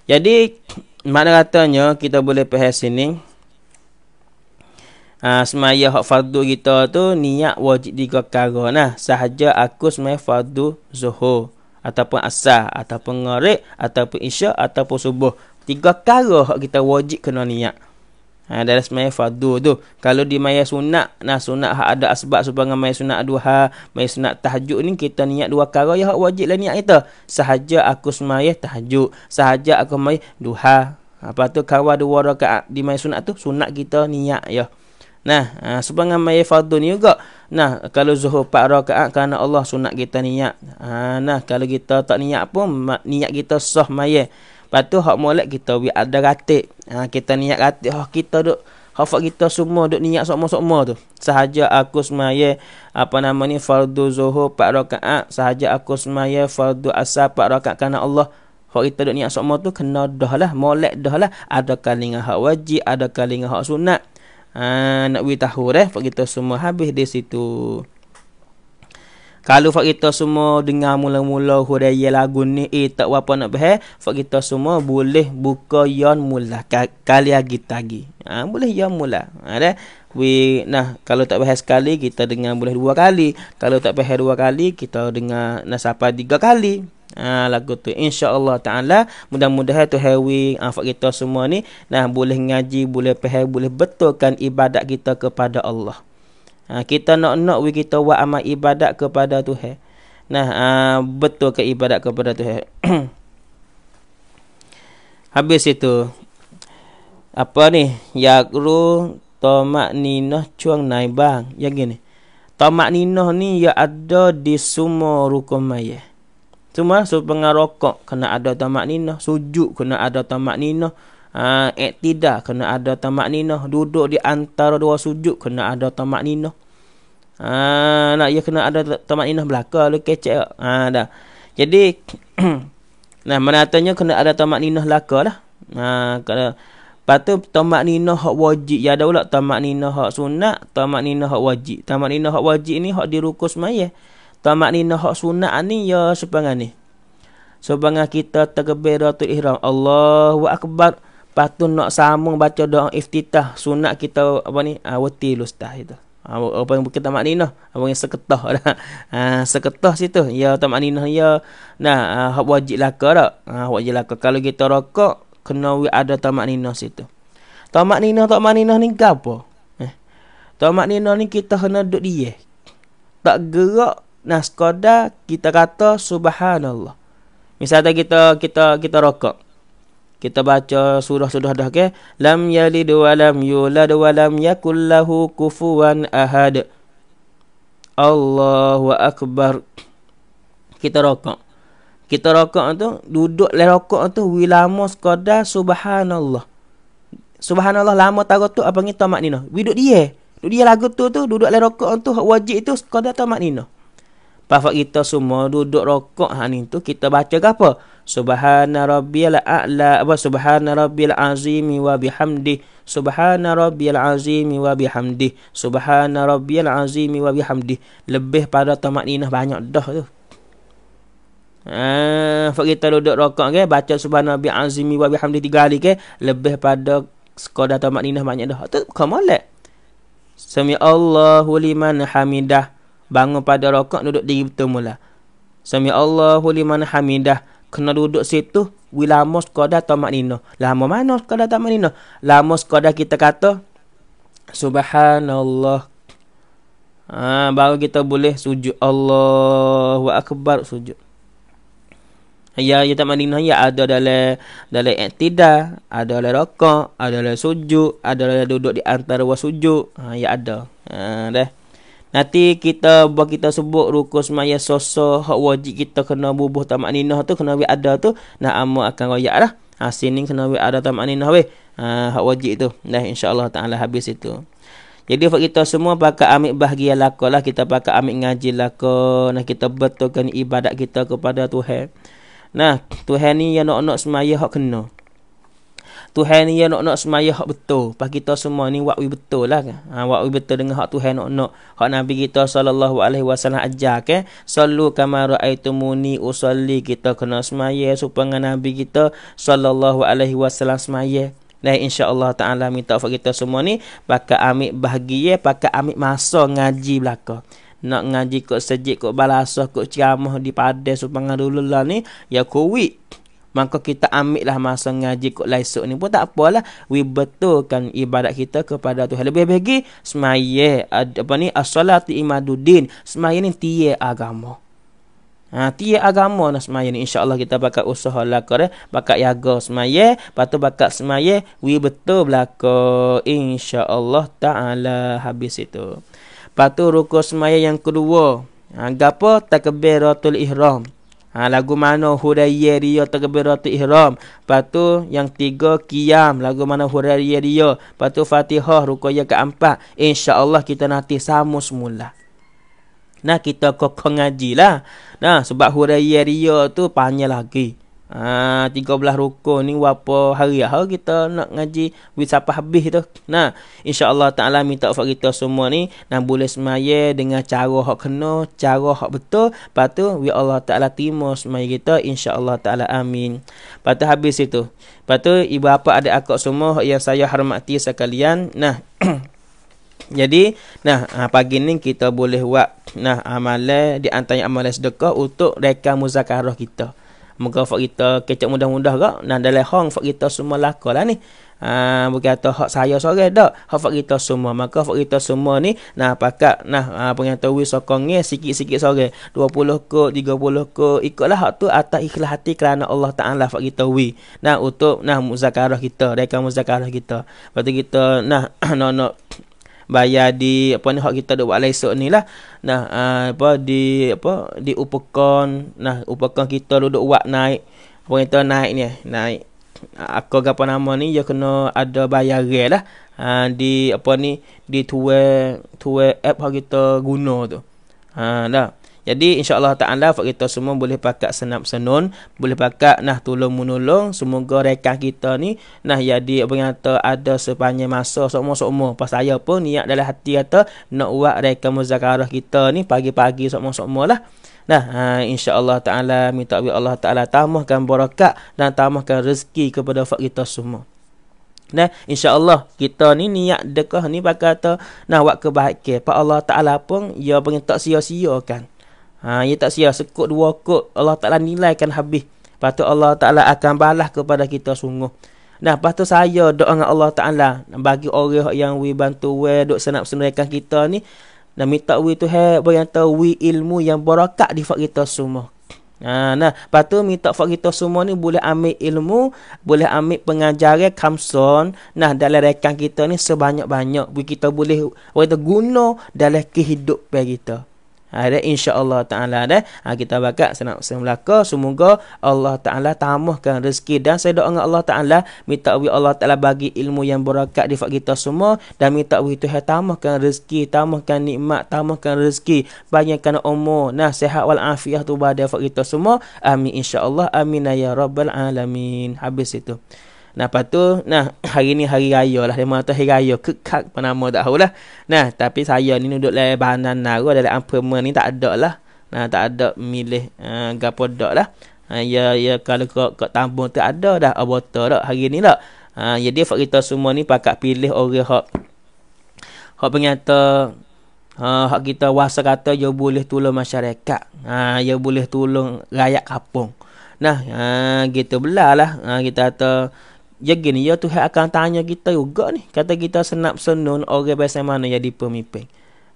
Jadi mana katanya kita boleh pergi sini ha, semaya hak fardu kita tu niat wajib tiga perkara nah sahaja aku semaya fardu zuhur ataupun asar ataupun ngarik ataupun isyak ataupun subuh tiga perkara hak kita wajib kena niat ha, dalam semaya fardu tu kalau di maya sunat nah sunat hak ada asbab supaya dengan maya sunat duha maya sunat tahajud ni kita niat dua perkara ya hak wajib lah niat kita sahaja aku semaya tahajud sahaja aku semaya duha apa tu kawa dua rakaat di maya sunat tu sunat kita niat ya Nah, ha, sebangan maya fardu ni juga. Nah, kalau zuhur 4 rakaat kerana Allah sunat kita niat. Ha, nah, kalau kita tak niat pun niat kita sah maya. Lepas hak molek kita wi ada ratik. Ha, kita niat ratik hak oh, kita duk hafak kita semua duk niat sama-sama tu. Sahaja aku semaya apa nama ni fardu zuhur 4 rakaat, sahaja aku semaya fardu asar 4 rakaat kerana Allah hak kita duk niat sama tu kena dah lah molek dah lah ada kalinga hak wajib ada kalinga hak sunat Uh, nak bagi tahu eh fak kita semua habis di situ. Kalau fak kita semua dengar mula-mula huraian lagu ni eh tak apa nak bah, eh, fak kita semua boleh buka yon mula kali lagi tagi. Ha, boleh yon mula. Ha, We, nah kalau tak bahas sekali kita dengar boleh dua kali. Kalau tak bahas dua kali kita dengar nasapa tiga kali ha, lagu tu insyaallah taala mudah-mudahan tu hawi ha, kita semua ni nah boleh ngaji boleh pahai boleh betulkan ibadat kita kepada Allah ha, kita nak nak we kita buat amal ibadat kepada Tuhan nah ha, betul ke ibadat kepada Tuhan habis itu apa ni yakru tomak ninah cuang naibang yang gini tomak ninah ni ya ada di semua rukun mayah Cuma mah so rokok kena ada tamak nina, sujud kena ada tamak nina. Ah tidak kena ada tamak nina, duduk di antara dua sujud kena ada tamak nina. Ah nak ya kena ada tamak nina belaka lu kecek. Ah dah. Jadi nah menatanya kena ada tamak nina belaka lah. Ah uh, kena Patu tamak nina hak wajib ya ada ulak tamak nina hak sunat, tamak nina hak wajib. Tamak nina hak wajib ni hak dirukus rukus mayah. Tamak ni nak sunat ni ya sepangan ni. Sepangan kita tergebir ratu ihram. Allahu Akbar. patut nak sambung baca doa iftitah. Sunat kita apa ni? Ha, Wati lustah itu. Ah, apa yang kita maknina? Apa ah, yang seketah dah. seketah situ. Ya tak maknina ya. Nah, ha, wajib laka tak? Ha, wajib laka. Kalau kita rokok, kena ada tak maknina situ. Tak maknina tak maknina ni gapo? Eh. Tak maknina ni kita kena duduk dia. Tak gerak nak kita kata subhanallah. Misalnya kita kita kita rokok. Kita baca surah-surah dah ke. Lam yalid wa lam yulad wa lam yakullahu kufuan ahad. Allahu akbar. Kita rokok. Kita rokok tu duduk le rokok tu wi lama sekadar subhanallah. Subhanallah lama tagu tu apa ngi tamak nina. Wi duduk dia. Duduk dia lagu tu tu duduk le rokok tu wajib tu sekadar tamak nina. Pasal kita semua duduk rokok hak ni tu kita baca ke apa? Subhana rabbiyal a'la apa subhana rabbil azim wa bihamdi subhana rabbiyal azim wa bihamdi subhana rabbiyal azim wa bihamdi lebih pada tamat ninah banyak dah tu. Ah, ha, kita duduk rokok ke baca subhana rabbil azim wa bihamdi tiga kali ke lebih pada sekadar tamat ninah banyak dah. Tu kamalat. Sami Allahu liman hamidah. Bangun pada rokok duduk diri betul mula. Sami Allahu liman hamidah. Kena duduk situ. Wilamu sekadar tamak nino. Lama mana sekadar tamak nino? Lama sekadar kita kata. Subhanallah. Ha, baru kita boleh sujud Allahu Akbar sujud. Ya, ya tak mandi ya ada dalam dalam tidak. ada dalam rokok, ada dalam sujud, ada dalam duduk di antara wasujud. Ha, ya ada. Ha, deh. Nanti kita buat kita sebut rukun semaya sosa hak wajib kita kena bubuh tamak ninah tu kena wi ada tu nak ama akan royak dah. Ha sini kena wi ada tamak ninah we Ha ah, hak wajib tu. Dah insyaallah taala habis itu. Jadi buat kita semua pakai ambil bahagia lakon lah. Kita pakai ambil ngaji lakon. Nah, kita betulkan ibadat kita kepada Tuhan. Nah, Tuhan ni yang nak-nak semaya hak kena. Tuhan ni ya nak-nak semaya hak betul. Pas kita semua ni wakwi betul lah. Kan. Ha, wakwi betul dengan hak Tuhan nak-nak. Hak Nabi kita sallallahu alaihi wasallam ajar ke. Kan, Sallu kama ra'aitumuni usalli kita kena semaya supaya Nabi kita sallallahu alaihi wasallam semaya. Dan insyaAllah ta'ala minta ufak kita semua ni. Pakai ambil bahagia. Pakai ambil masa ngaji belakang nak ngaji kok sejik kok balasah kok ceramah di padang supaya dulu lah ni ya kuwi maka kita ambil lah masa ngaji kot laisuk ni pun tak apalah we betulkan ibadat kita kepada tu. lebih bagi semaya apa ni as-salatu imaduddin semaya ni tiye agama Ha, tiap agama nak semaya ni InsyaAllah kita bakal usaha lakar eh. Bakal jaga semaya Lepas tu bakal semaya We betul belaka InsyaAllah ta'ala Habis itu Lepas tu rukun semaya yang kedua Agapa ha, takbiratul ihram Ha, lagu mana Huraiya dia Takbiratul Ihram. Lepas tu yang tiga kiam, Lagu mana Huraiya dia. Lepas tu Fatihah Rukaya keempat. InsyaAllah kita nanti sama semula. Nah kita kokong ngaji lah. Nah sebab Huraiya dia tu panjang lagi. Ah 13 rukun ni berapa hari ha kita nak ngaji wis siapa habis tu. Nah, insya-Allah Taala minta ufak kita semua ni nak boleh semaya dengan cara hak kena, cara hak betul. Patu wi ya Allah Taala terima semaya kita insya-Allah Taala amin. Patu habis itu. Patu ibu apa ada akak semua yang saya hormati sekalian. Nah, Jadi, nah ah, pagi ni kita boleh buat nah amalan di antara amalan sedekah untuk rekam muzakarah kita. Moga fak kita kecek mudah-mudah gak. Nah dalam hang fak kita semua lakalah ni. Ha, bukan kata hak saya sorang dak. Hak fak kita semua. Maka fak kita semua ni nah pakak nah ha, pengata wis sokong ni sikit-sikit sorang. 20 ke 30 ke ikutlah hak tu atas ikhlas hati kerana Allah Taala fak kita wi. Nah untuk nah muzakarah kita, dekat muzakarah kita. Lepas kita nah nono bayar di apa ni hak kita duk buat lesson ni lah nah uh, apa di apa di upekon nah upekon kita duk buat naik apa kita naik ni naik aku gapo nama ni dia kena ada bayar lah uh, di apa ni di tuwe tuwe app hak kita guna tu ha uh, dah jadi insyaAllah ta'ala kita semua boleh pakat senap senon, Boleh pakat nah tolong menolong. Semoga rekan kita ni nah jadi apa kata ada sepanjang masa semua semua, Pas saya pun niat dalam hati kata nak uak rekan muzakarah kita ni pagi-pagi semua semua lah. Nah, ha, insya Allah Taala minta bi Allah Taala tambahkan barakat dan tambahkan rezeki kepada fak kita semua. Nah, insya Allah kita ni niat dekah ni pakai kata nah buat kebaikan. Pak Allah Taala pun ia ya pengen tak sia kan. Ha, ia tak sia. Sekut dua kot Allah Ta'ala nilaikan habis. Lepas tu Allah Ta'ala akan balas kepada kita sungguh. Nah, lepas tu saya doa dengan Allah Ta'ala. Bagi orang yang we bantu we duk senap senuraikan kita ni. Dan minta we tu hai berianta we ilmu yang berakat di fak kita semua. Ha, nah, lepas tu minta fak kita semua ni boleh ambil ilmu. Boleh ambil pengajaran kamsun. Nah, dalam rekan kita ni sebanyak-banyak. Kita boleh kita guna dalam kehidupan kita ada insya Allah Taala deh ha, kita bakat senang senang melaka semoga Allah Taala tamahkan rezeki dan saya doa Allah Taala minta wi Allah Taala bagi ilmu yang berakat di kita semua dan minta wi Tuhan tamahkan rezeki tamahkan nikmat tamahkan rezeki banyakkan umur nah sehat wal afiat tu pada kita semua amin insya Allah amin ya rabbal alamin habis itu Nah, lepas tu, nah, hari ni hari raya lah. Dia mahu tu hari raya. Kekak pun nama tak tahulah. Nah, tapi saya ni duduk dari bahanan naru. Dari apa ni tak ada lah. Nah, tak ada milih uh, eh, gapo lah. Uh, ya, ya, kalau kau kau tambung tak ada dah. Abota oh, dok hari ni lah. Uh, jadi, ya kita semua ni pakat pilih orang hak. Hak penyata. Uh, hak kita wasa kata dia boleh tolong masyarakat. Ha, uh, dia boleh tolong rakyat kampung. Nah, uh, gitu belah lah. Uh, kita kata yakin ya Tuhan akan tanya kita juga ni kata kita senap senun orang biasa mana jadi pemimpin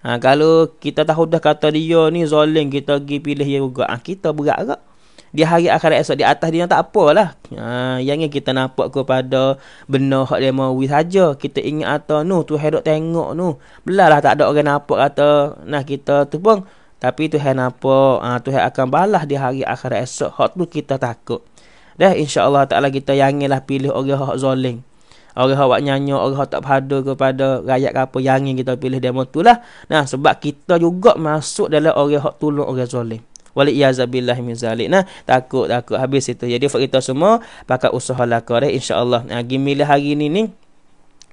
ha, kalau kita tahu dah kata dia ni zalim kita pergi pilih dia juga ha, kita berat agak di hari akhir esok di atas dia tak apalah ha, yang ingin kita nampak kepada benar hak dia mahu saja kita ingat kata no Tuhan dok tengok no lah tak ada orang nampak kata nah kita tu pun tapi Tuhan nampak ha, Tuhan akan balas di hari akhir esok hak tu kita takut Dah insya-Allah taala kita janganlah pilih orang hak zalim. Orang hak nyanyo, orang hak tak berhada kepada rakyat ke apa yang kita pilih demo tulah Nah, sebab kita juga masuk dalam orang hak tolong orang zalim. Wali iazabilah min zalik. Nah, takut takut habis itu. Jadi buat kita semua pakai usaha lah kare insya-Allah. Nah, gimilah hari ni ni.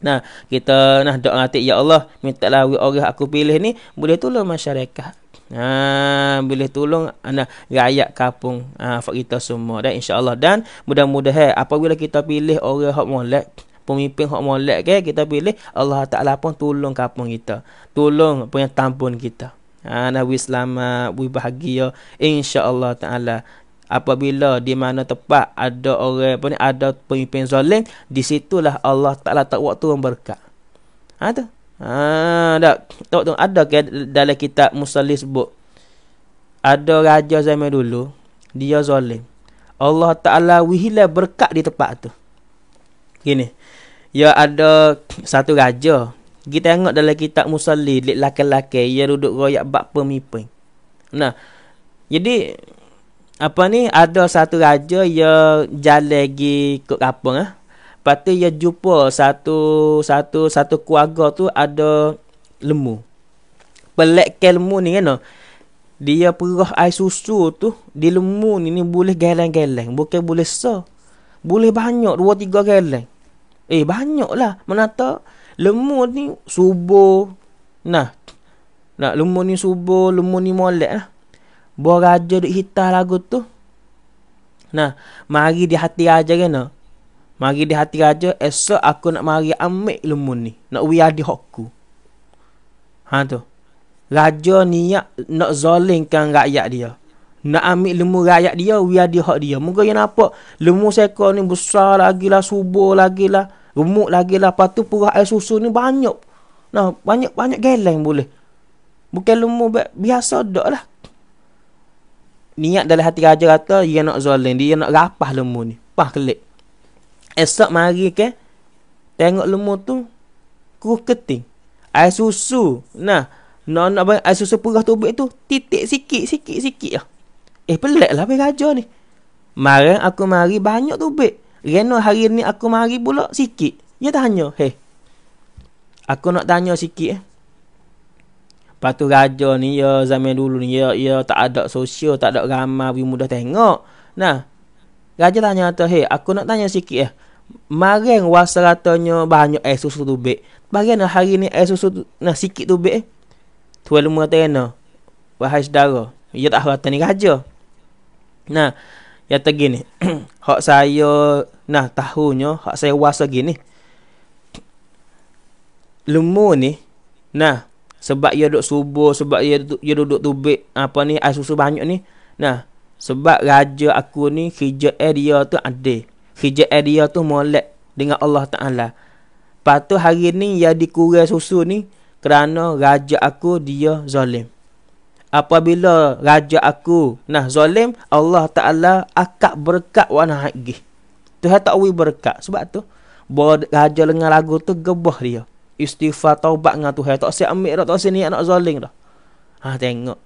Nah, kita nah doa hati ya Allah, mintalah orang aku pilih ni boleh tolong masyarakat ha, boleh tolong anda rakyat kapung ha, kita semua dan insyaallah dan mudah-mudahan apabila kita pilih orang hak molek pemimpin hak molek ke kita pilih Allah Taala pun tolong kapung kita tolong punya tampun kita ha, Nabi selamat Nabi bahagia InsyaAllah ta'ala Apabila di mana tempat ada orang apa ni ada pemimpin zalim di situlah Allah Taala tak waktu memberkat. Ha tu. Ha, tak tahu tu ada ke dalam kitab musallis sebut ada raja zaman dulu dia zalim Allah taala wihila berkat di tempat tu gini ya ada satu raja kita tengok dalam kitab musalli lelaki-lelaki ia duduk royak bab pemimpin nah jadi apa ni ada satu raja yang jalan lagi ke kapung ah ha? Lepas ya ia jumpa satu satu satu keluarga tu ada lemu. Pelek ke lemu ni kan. Dia perah air susu tu di lemu ni ni boleh geleng-geleng. Bukan boleh so. Boleh banyak. Dua tiga geleng. Eh banyak lah. Menata lemu ni subuh. Nah. Nak lemu ni subuh. Lemu ni molek lah. Buah raja duk hitah lagu tu. Nah. Mari di hati aja kan. Nah. Mari di hati raja, esok aku nak mari ambil ilmu ni. Nak wiyah di hokku. Ha tu. Raja niat nak zolingkan rakyat dia. Nak ambil lemu rakyat dia, we are the dia. Moga yang nampak, lemu seko ni besar lagi lah, subuh lagi lah, remuk lagi lah. Lepas tu, purah air susu ni banyak. Nah, banyak-banyak geleng boleh. Bukan lemu biasa dok lah. Niat dalam hati raja kata, dia nak zoling, dia nak rapah lemu ni. Pah kelik. Esok mari ke Tengok lemur tu Kuruh keting Air susu Nah Nona abang air susu purah tubik tu Titik sikit sikit sikit lah Eh pelik lah abang raja ni Marang aku mari banyak tubik Reno hari ni aku mari pula sikit Dia ya tanya Hei Aku nak tanya sikit eh. Lepas tu raja ni ya zaman dulu ni ya ya tak ada sosial, tak ada ramai, mudah tengok. Nah, raja tanya tu, "Hei, aku nak tanya sikit eh. Mareng rasa katanya banyak air susu tu baik. Bagian lah hari ni air susu tu nah, sikit tu baik. Tuan lu mengatakan Wahai saudara. Ia ya tak harap ni raja. Nah. ia tak gini. hak saya. Nah tahunya. Hak saya rasa gini. Lemu ni. Nah. Sebab ia duduk subuh. Sebab ia, ia duduk tu baik. Apa ni. Air susu banyak ni. Nah. Sebab raja aku ni. Kerja area tu ada. Hijab dia tu molek dengan Allah Ta'ala. Patu hari ni ya dikurai susu ni kerana raja aku dia zalim. Apabila raja aku nah zalim, Allah Ta'ala akak berkat wa nahagi. Tu hak tak berkat. Sebab tu, buat raja dengan lagu tu gebah dia. Istighfar taubat dengan Tuhan. Tak usah ambil dah, tak usah niat nak zalim dah. Ha, tengok.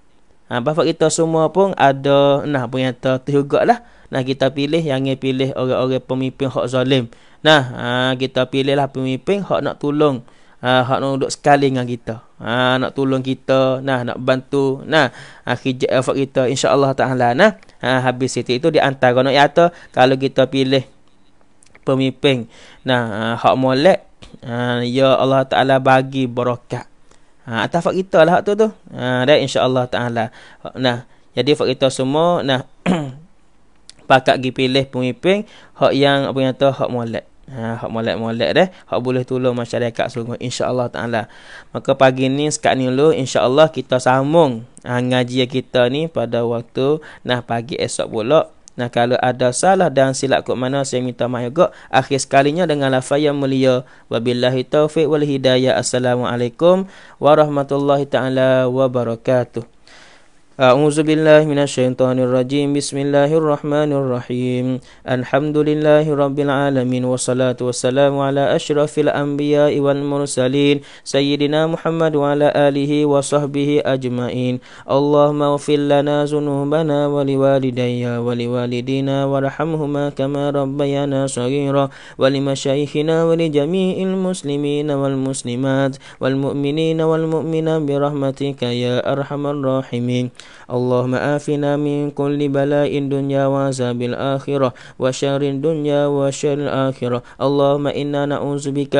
Ha, bapak kita semua pun ada, nah, punya tu juga lah nah kita pilih yang pilih orang-orang pemimpin hak zalim nah ha, kita pilihlah pemimpin hak nak tolong ha, hak nak duduk sekali dengan kita ha, nak tolong kita nah nak bantu nah akhir effort kita Allah taala nah ha, habis itu itu di antara nak yata kalau kita pilih pemimpin nah ha, hak molek ha, ya Allah taala bagi barakat ha, atas fak kita lah tu tu ha, dan Allah taala nah jadi fak kita semua nah pakak gi pilih pemimpin hak yang apa kata hak molek ha hak molek molek deh hak boleh tolong masyarakat sungguh insyaallah taala maka pagi ni sekat ni dulu insyaallah kita sambung ha, ngaji kita ni pada waktu nah pagi esok pula Nah kalau ada salah dan silap kot mana saya minta maaf juga. Akhir sekalinya dengan lafaz yang mulia wabillahi taufik wal hidayah. Assalamualaikum warahmatullahi taala wabarakatuh. أعوذ بالله من الشيطان الرجيم بسم الله الرحمن الرحيم الحمد لله رب العالمين والصلاة والسلام على أشرف الأنبياء والمرسلين سيدنا محمد وعلى آله وصحبه أجمعين اللهم اغفر لنا ذنوبنا ولوالدي ولوالدينا وارحمهما كما ربيانا صغيرا ولمشايخنا ولجميع المسلمين والمسلمات والمؤمنين والمؤمنات برحمتك يا أرحم الراحمين اللهم آفنا من كل بلاء دنيا وعذاب الآخرة وشر الدنيا وشر الآخرة اللهم إنا نعوذ بك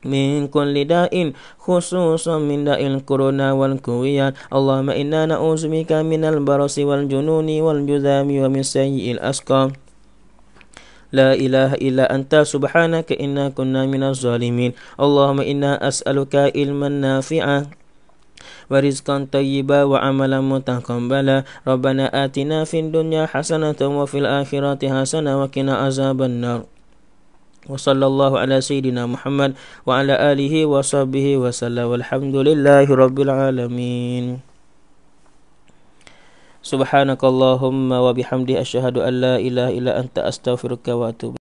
من كل داء خصوصا من داء الكورونا والكويان اللهم إنا نعوذ بك من البرص والجنون والجذام ومن سيء الأسقام لا إله إلا أنت سبحانك إنا كنا من الظالمين اللهم إنا أسألك علما نافعا ورزقا طيبا وعملا متقبلا ربنا آتنا في الدنيا حسنة وفي الآخرة حسنة وقنا عذاب النار وصلى الله على سيدنا محمد وعلى آله وصحبه وسلم والحمد لله رب العالمين سبحانك اللهم وبحمده أشهد أن لا إله إلا أنت أستغفرك وأتوب